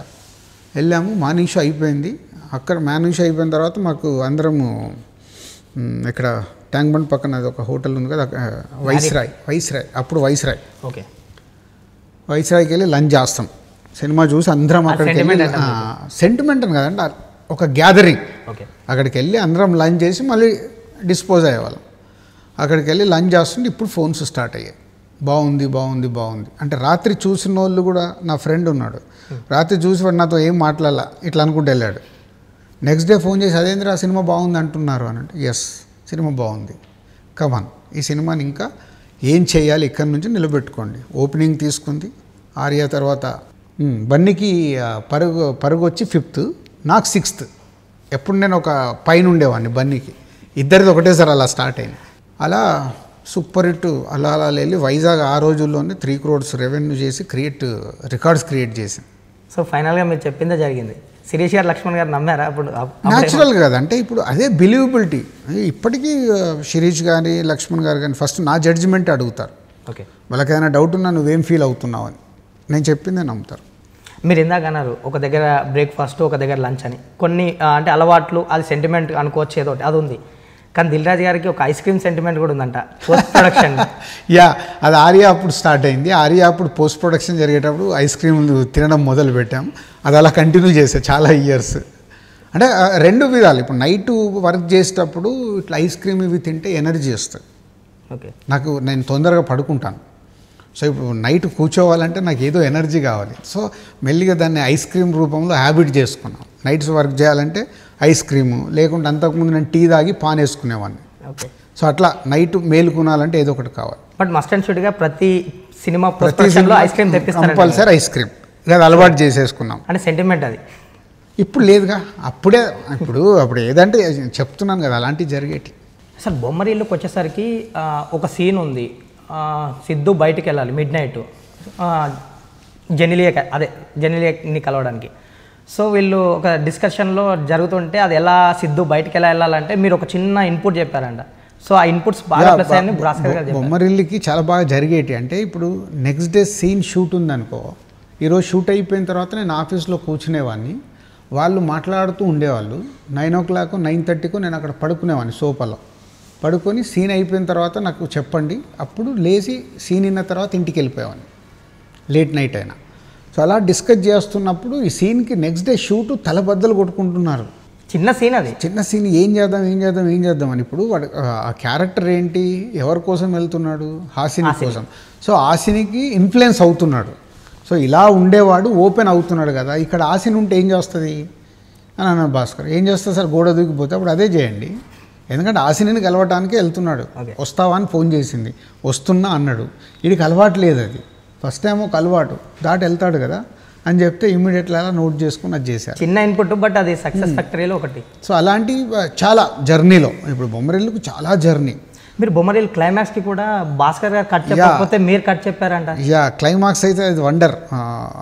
వెళ్ళాము మానిష అయిపోయింది అక్కడ మానిష అయిపోయిన తర్వాత మాకు అందరము ఇక్కడ ట్యాంక్ బండ్ పక్కన అది ఒక హోటల్ ఉంది కదా వైస్రాయ్ వైస్రాయ్ అప్పుడు వైస్రాయ్ ఓకే వైస్రాయ్కి వెళ్ళి లంచ్ చేస్తాం సినిమా చూసి అందరం అక్కడికి వెళ్ళి సెంటిమెంట్ అని కదండి ఒక గ్యాదరింగ్ అక్కడికి వెళ్ళి అందరం లంచ్ చేసి మళ్ళీ డిస్పోజ్ అయ్యేవాళ్ళం అక్కడికి వెళ్ళి లంచ్ చేస్తుంటే ఇప్పుడు ఫోన్స్ స్టార్ట్ అయ్యాయి బాగుంది బాగుంది బాగుంది అంటే రాత్రి చూసిన వాళ్ళు కూడా నా ఫ్రెండ్ ఉన్నాడు రాత్రి చూసి వాడు నాతో ఏం మాట్లాడాల ఇట్లా అనుకుంటూ వెళ్ళాడు నెక్స్ట్ డే ఫోన్ చేసి అదేంద్ర ఆ సినిమా బాగుంది అంటున్నారు అని అంటే ఎస్ సినిమా బాగుంది కమన్ ఈ సినిమాని ఇంకా ఏం చేయాలి ఇక్కడి నుంచి నిలబెట్టుకోండి ఓపెనింగ్ తీసుకుంది ఆర్యా తర్వాత బన్నీకి పరుగు పరుగు వచ్చి ఫిఫ్త్ నాకు సిక్స్త్ ఎప్పుడు నేను ఒక పైన ఉండేవాడిని బన్నీకి ఇద్దరిది ఒకటేసారి అలా స్టార్ట్ అయింది అలా సూపర్ హిట్ అలా అలా వెళ్ళి వైజాగ్ ఆ రోజుల్లోనే త్రీ క్రోడ్స్ రెవెన్యూ చేసి క్రియేట్ రికార్డ్స్ క్రియేట్ చేసింది సో ఫైనల్గా మీరు చెప్పిందే జరిగింది శిరీష్ గారు లక్ష్మణ్ గారు నమ్మారా అప్పుడు న్యాచురల్ కాదు అంటే ఇప్పుడు అదే బిలీవబిలిటీ ఇప్పటికీ శిరీష్ గారి లక్ష్మణ్ గారు కానీ ఫస్ట్ నా జడ్జిమెంట్ అడుగుతారు ఓకే వాళ్ళకైనా డౌట్ ఉన్నా నువ్వేం ఫీల్ అవుతున్నావు అని నేను చెప్పిందే నమ్ముతారు మీరు ఇందాక అన్నారు ఒక దగ్గర బ్రేక్ఫాస్ట్ ఒక దగ్గర లంచ్ అని కొన్ని అంటే అలవాట్లు అది సెంటిమెంట్ అనుకోవచ్చు ఏదో అది ఉంది కానీ దిల్ రాజు గారికి ఒక ఐస్ క్రీమ్ సెంటిమెంట్ కూడా ఉందంట పోస్ట్ ప్రొడక్షన్ యా అది ఆర్యా అప్పుడు స్టార్ట్ అయింది ఆర్యా అప్పుడు పోస్ట్ ప్రొడక్షన్ జరిగేటప్పుడు ఐస్ క్రీమ్ తినడం మొదలు పెట్టాం అది అలా కంటిన్యూ చేసే చాలా ఇయర్స్ అంటే రెండు విధాలు ఇప్పుడు నైట్ వర్క్ చేసేటప్పుడు ఇట్లా ఐస్ క్రీమ్ ఇవి తింటే ఎనర్జీ వస్తుంది ఓకే నాకు నేను తొందరగా పడుకుంటాను సో ఇప్పుడు నైట్ కూర్చోవాలంటే నాకు ఏదో ఎనర్జీ కావాలి సో మెల్లిగా దాన్ని ఐస్ క్రీమ్ రూపంలో హ్యాబిట్ చేసుకున్నాం నైట్స్ వర్క్ చేయాలంటే ఐస్ క్రీము లేకుంటే అంతకుముందు నేను టీ తాగి పాన్ వేసుకునేవాడిని సో అట్లా నైట్ మేలుకునాలంటే ఏదో ఒకటి కావాలి బట్ మస్ట్ అండ్ షుడ్గా ప్రతి సినిమా ప్రతి ice cream compulsory ice cream అది అలవాటు చేసేసుకున్నాం అంటే సెంటిమెంట్ అది ఇప్పుడు లేదుగా అప్పుడే ఇప్పుడు అప్పుడు ఏదంటే చెప్తున్నాను కదా అలాంటివి జరిగేటి సార్ బొమ్మరీలోకి వచ్చేసరికి ఒక సీన్ ఉంది సిద్ధు బయటకు వెళ్ళాలి మిడ్ నైట్ జనిలియ అదే జనిలియని కలవడానికి సో వీళ్ళు ఒక డిస్కషన్లో జరుగుతుంటే అది ఎలా సిద్ధు బయటకు ఎలా వెళ్ళాలంటే మీరు ఒక చిన్న ఇన్పుట్ చెప్పారంట సో ఆ ఇన్పుట్స్ బాగా బొమ్మరిల్లికి చాలా బాగా జరిగేటి అంటే ఇప్పుడు నెక్స్ట్ డే సీన్ షూట్ ఉందనుకో ఈరోజు షూట్ అయిపోయిన తర్వాత నేను ఆఫీస్లో కూర్చునేవాడిని వాళ్ళు మాట్లాడుతూ ఉండేవాళ్ళు నైన్ ఓ క్లాక్ నైన్ థర్టీకు నేను అక్కడ పడుకునేవాడిని సోఫాలో పడుకొని సీన్ అయిపోయిన తర్వాత నాకు చెప్పండి అప్పుడు లేచి సీన్ అయిన తర్వాత ఇంటికి వెళ్ళిపోయేవాడిని లేట్ నైట్ అయినా సో అలా డిస్కస్ చేస్తున్నప్పుడు ఈ సీన్కి నెక్స్ట్ డే షూట్ తలబద్దలు కొట్టుకుంటున్నారు చిన్న సీన్ అది చిన్న సీన్ ఏం చేద్దాం ఏం చేద్దాం ఏం చేద్దాం అని ఇప్పుడు వాడు ఆ క్యారెక్టర్ ఏంటి ఎవరి కోసం వెళ్తున్నాడు హాసిని కోసం సో హాసినికి ఇన్ఫ్లుయెన్స్ అవుతున్నాడు సో ఇలా ఉండేవాడు ఓపెన్ అవుతున్నాడు కదా ఇక్కడ హాసిని ఉంటే ఏం చేస్తుంది అని అన్నాడు భాస్కర్ ఏం చేస్తా సార్ గోడ దూకిపోతే అప్పుడు అదే చేయండి ఎందుకంటే ఆసిని కలవటానికి వెళ్తున్నాడు వస్తావా అని ఫోన్ చేసింది వస్తున్నా అన్నాడు వీడికి అలవాటు లేదు అది ఫస్ట్ టైం ఒక అలవాటు దాటి వెళ్తాడు కదా అని చెప్తే ఇమ్మీడియట్లీ అలా నోట్ చేసుకుని అది చేశారు చిన్న ఇన్పుట్ బట్ అది సక్సెస్ hmm. ఫ్యాక్టరీలో ఒకటి సో అలాంటి చాలా జర్నీలో ఇప్పుడు బొమ్మరిల్లుకు చాలా జర్నీ మీరు బొమ్మరిల్ క్లైమాక్స్ కి కూడా భాస్కర్ గారు కట్ చెప్పకపోతే మీరు కట్ చెప్పారంట యా క్లైమాక్స్ అయితే అది వండర్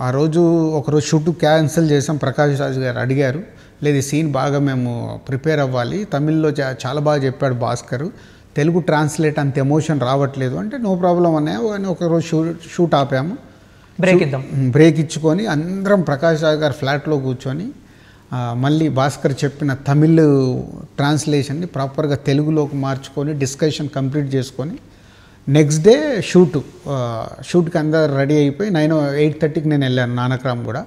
ఆ రోజు ఒకరోజు షూట్ క్యాన్సిల్ చేసాం ప్రకాష్ రాజు గారు అడిగారు లేదు సీన్ బాగా మేము ప్రిపేర్ అవ్వాలి తమిళ్లో చాలా బాగా చెప్పాడు భాస్కర్ తెలుగు ట్రాన్స్లేట్ అంత ఎమోషన్ రావట్లేదు అంటే నో ప్రాబ్లం అన్నయ్య ఒకరోజు షూట్ షూట్ ఆపాము బ్రేక్ ఇద్దాం బ్రేక్ ఇచ్చుకొని అందరం ప్రకాష్ రావు గారు ఫ్లాట్లో కూర్చొని మళ్ళీ భాస్కర్ చెప్పిన తమిళ్ ట్రాన్స్లేషన్ని ప్రాపర్గా తెలుగులోకి మార్చుకొని డిస్కషన్ కంప్లీట్ చేసుకొని నెక్స్ట్ డే షూట్ షూట్కి అందరు రెడీ అయిపోయి నైన్ ఎయిట్ థర్టీకి నేను వెళ్ళాను నానక్రామ్ కూడా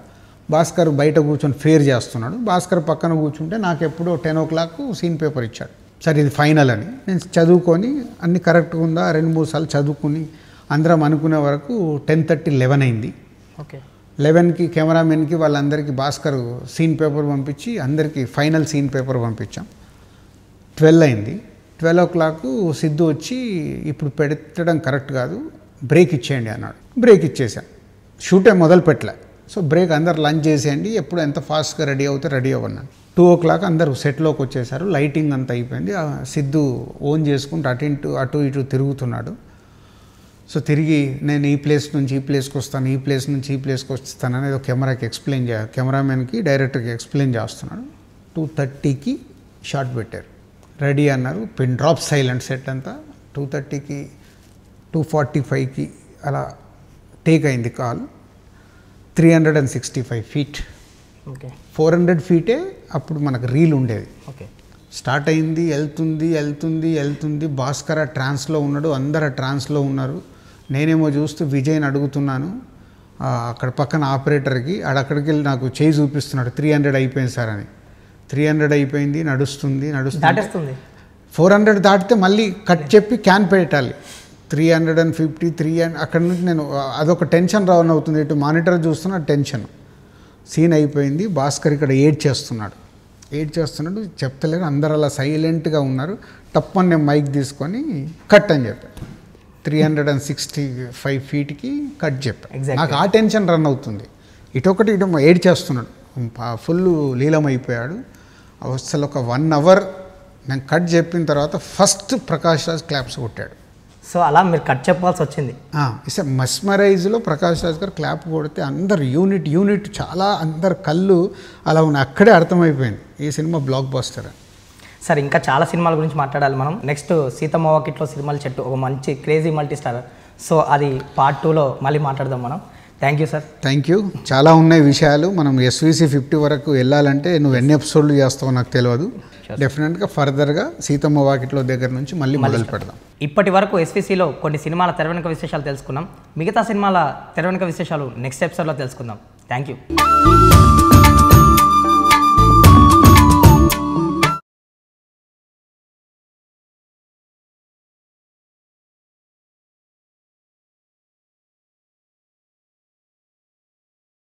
భాస్కర్ బయట కూర్చొని ఫేర్ చేస్తున్నాడు భాస్కర్ పక్కన కూర్చుంటే నాకు ఎప్పుడో ten o'clock scene paper ఇచ్చాడు సరే ఇది ఫైనల్ అని నేను చదువుకొని అన్ని కరెక్ట్గా ఉందా రెండు మూడు సార్లు చదువుకుని అందరం అనుకునే వరకు టెన్ థర్టీ లెవెన్ అయింది ఓకే లెవెన్కి కెమెరామెన్కి వాళ్ళందరికీ భాస్కర్ సీన్ పేపర్ పంపించి అందరికీ ఫైనల్ సీన్ పేపర్ పంపించాం ట్వెల్వ్ అయింది ట్వెల్వ్ ఓ క్లాక్ సిద్ధు వచ్చి ఇప్పుడు పెట్టడం కరెక్ట్ కాదు బ్రేక్ ఇచ్చేయండి అన్నాడు బ్రేక్ ఇచ్చేసాం షూటే మొదలు పెట్టలే సో బ్రేక్ అందరు లంచ్ చేసేయండి ఎప్పుడు ఎంత ఫాస్ట్గా రెడీ అవుతే రెడీ అవ్వన్నాను టూ ఓ క్లాక్ అందరూ సెట్లోకి వచ్చేసారు లైటింగ్ అంతా అయిపోయింది సిద్ధు ఓన్ చేసుకుంటూ అటు ఇటు అటు ఇటు తిరుగుతున్నాడు సో తిరిగి నేను ఈ ప్లేస్ నుంచి ఈ ప్లేస్కి వస్తాను ఈ ప్లేస్ నుంచి ఈ ప్లేస్కి వస్తాను అనేది కెమెరాకి ఎక్స్ప్లెయిన్ చే కెమెరామెన్కి డైరెక్టర్కి ఎక్స్ప్లెయిన్ చేస్తున్నాడు టూ థర్టీకి షార్ట్ పెట్టారు రెడీ అన్నారు పిన్ డ్రాప్ సైలెంట్ సెట్ అంతా టూ థర్టీకి టూ ఫార్టీ ఫైవ్కి అలా టేక్ అయింది call three hundred and sixty five feet okay four hundred ఫీటే అప్పుడు మనకు రీల్ ఉండేది ఓకే స్టార్ట్ అయింది వెళ్తుంది వెళ్తుంది వెళ్తుంది భాస్కర ట్రాన్స్లో ఉన్నాడు అందరు ట్రాన్స్లో ఉన్నారు నేనేమో చూస్తూ విజయ్ని అడుగుతున్నాను అక్కడ పక్కన ఆపరేటర్కి అక్కడికి వెళ్ళి నాకు చేయి చూపిస్తున్నాడు త్రీ హండ్రెడ్ అయిపోయింది సార్ అని త్రీ హండ్రెడ్ అయిపోయింది నడుస్తుంది నడుస్తుంది ఫోర్ హండ్రెడ్ దాటితే మళ్ళీ కట్ చెప్పి క్యాన్ పెట్టాలి three hundred and fifty three and అక్కడ నుంచి నేను అదొక టెన్షన్ రవన్ అవుతుంది ఇటు మానిటర్ చూస్తున్న టెన్షన్ సీన్ అయిపోయింది భాస్కర్ ఇక్కడ ఏడ్ చేస్తున్నాడు ఏడ్ చేస్తున్నాడు చెప్తలేరు అందరు అలా సైలెంట్గా ఉన్నారు తప్పని నేను మైక్ తీసుకొని కట్ అని చెప్పాను three hundred and sixty five ఫీట్కి కట్ చెప్పాను నాకు ఆ టెన్షన్ రన్ అవుతుంది ఇటొకటి ఇటు ఏడ్ చేస్తున్నాడు ఫుల్ లీలమైపోయాడు అసలు ఒక వన్ అవర్ నేను కట్ చెప్పిన తర్వాత ఫస్ట్ ప్రకాష్ రాజ్ క్లాప్స్ కొట్టాడు సో అలా మీరు కట్ చెప్పాల్సి వచ్చింది సార్ మస్మరైజ్లో ప్రకాష్ రాజ్ గారు క్లాప్ కొడితే అందరు యూనిట్ యూనిట్ చాలా అందరు కళ్ళు అలా ఉన్న అక్కడే అర్థమైపోయింది ఈ సినిమా బ్లాక్ బాస్టర్ సార్ ఇంకా చాలా సినిమాల గురించి మాట్లాడాలి మనం నెక్స్ట్ సీతమ్మ వాకిట్లో సినిమాలు చెట్టు ఒక మంచి క్రేజీ మల్టీ స్టార్ సో అది పార్ట్ టూలో మళ్ళీ మాట్లాడదాం మనం thank you sir thank you చాలా ఉన్నాయి విషయాలు మనం ఎస్వీసీ ఫిఫ్టీ వరకు వెళ్ళాలంటే నువ్వు ఎన్ని ఎపిసోడ్లు చేస్తావో నాకు తెలియదు డెఫినెట్గా ఫర్దర్గా సీతమ్మ వాకిట్లో దగ్గర నుంచి మళ్ళీ మొదలు పెడదాం ఇప్పటి వరకు ఎస్వీసీలో కొన్ని సినిమాల తెరవెనుక విశేషాలు తెలుసుకున్నాం మిగతా సినిమాల తెరవెనుక విశేషాలు నెక్స్ట్ ఎపిసోడ్లో తెలుసుకుందాం థ్యాంక్ యూ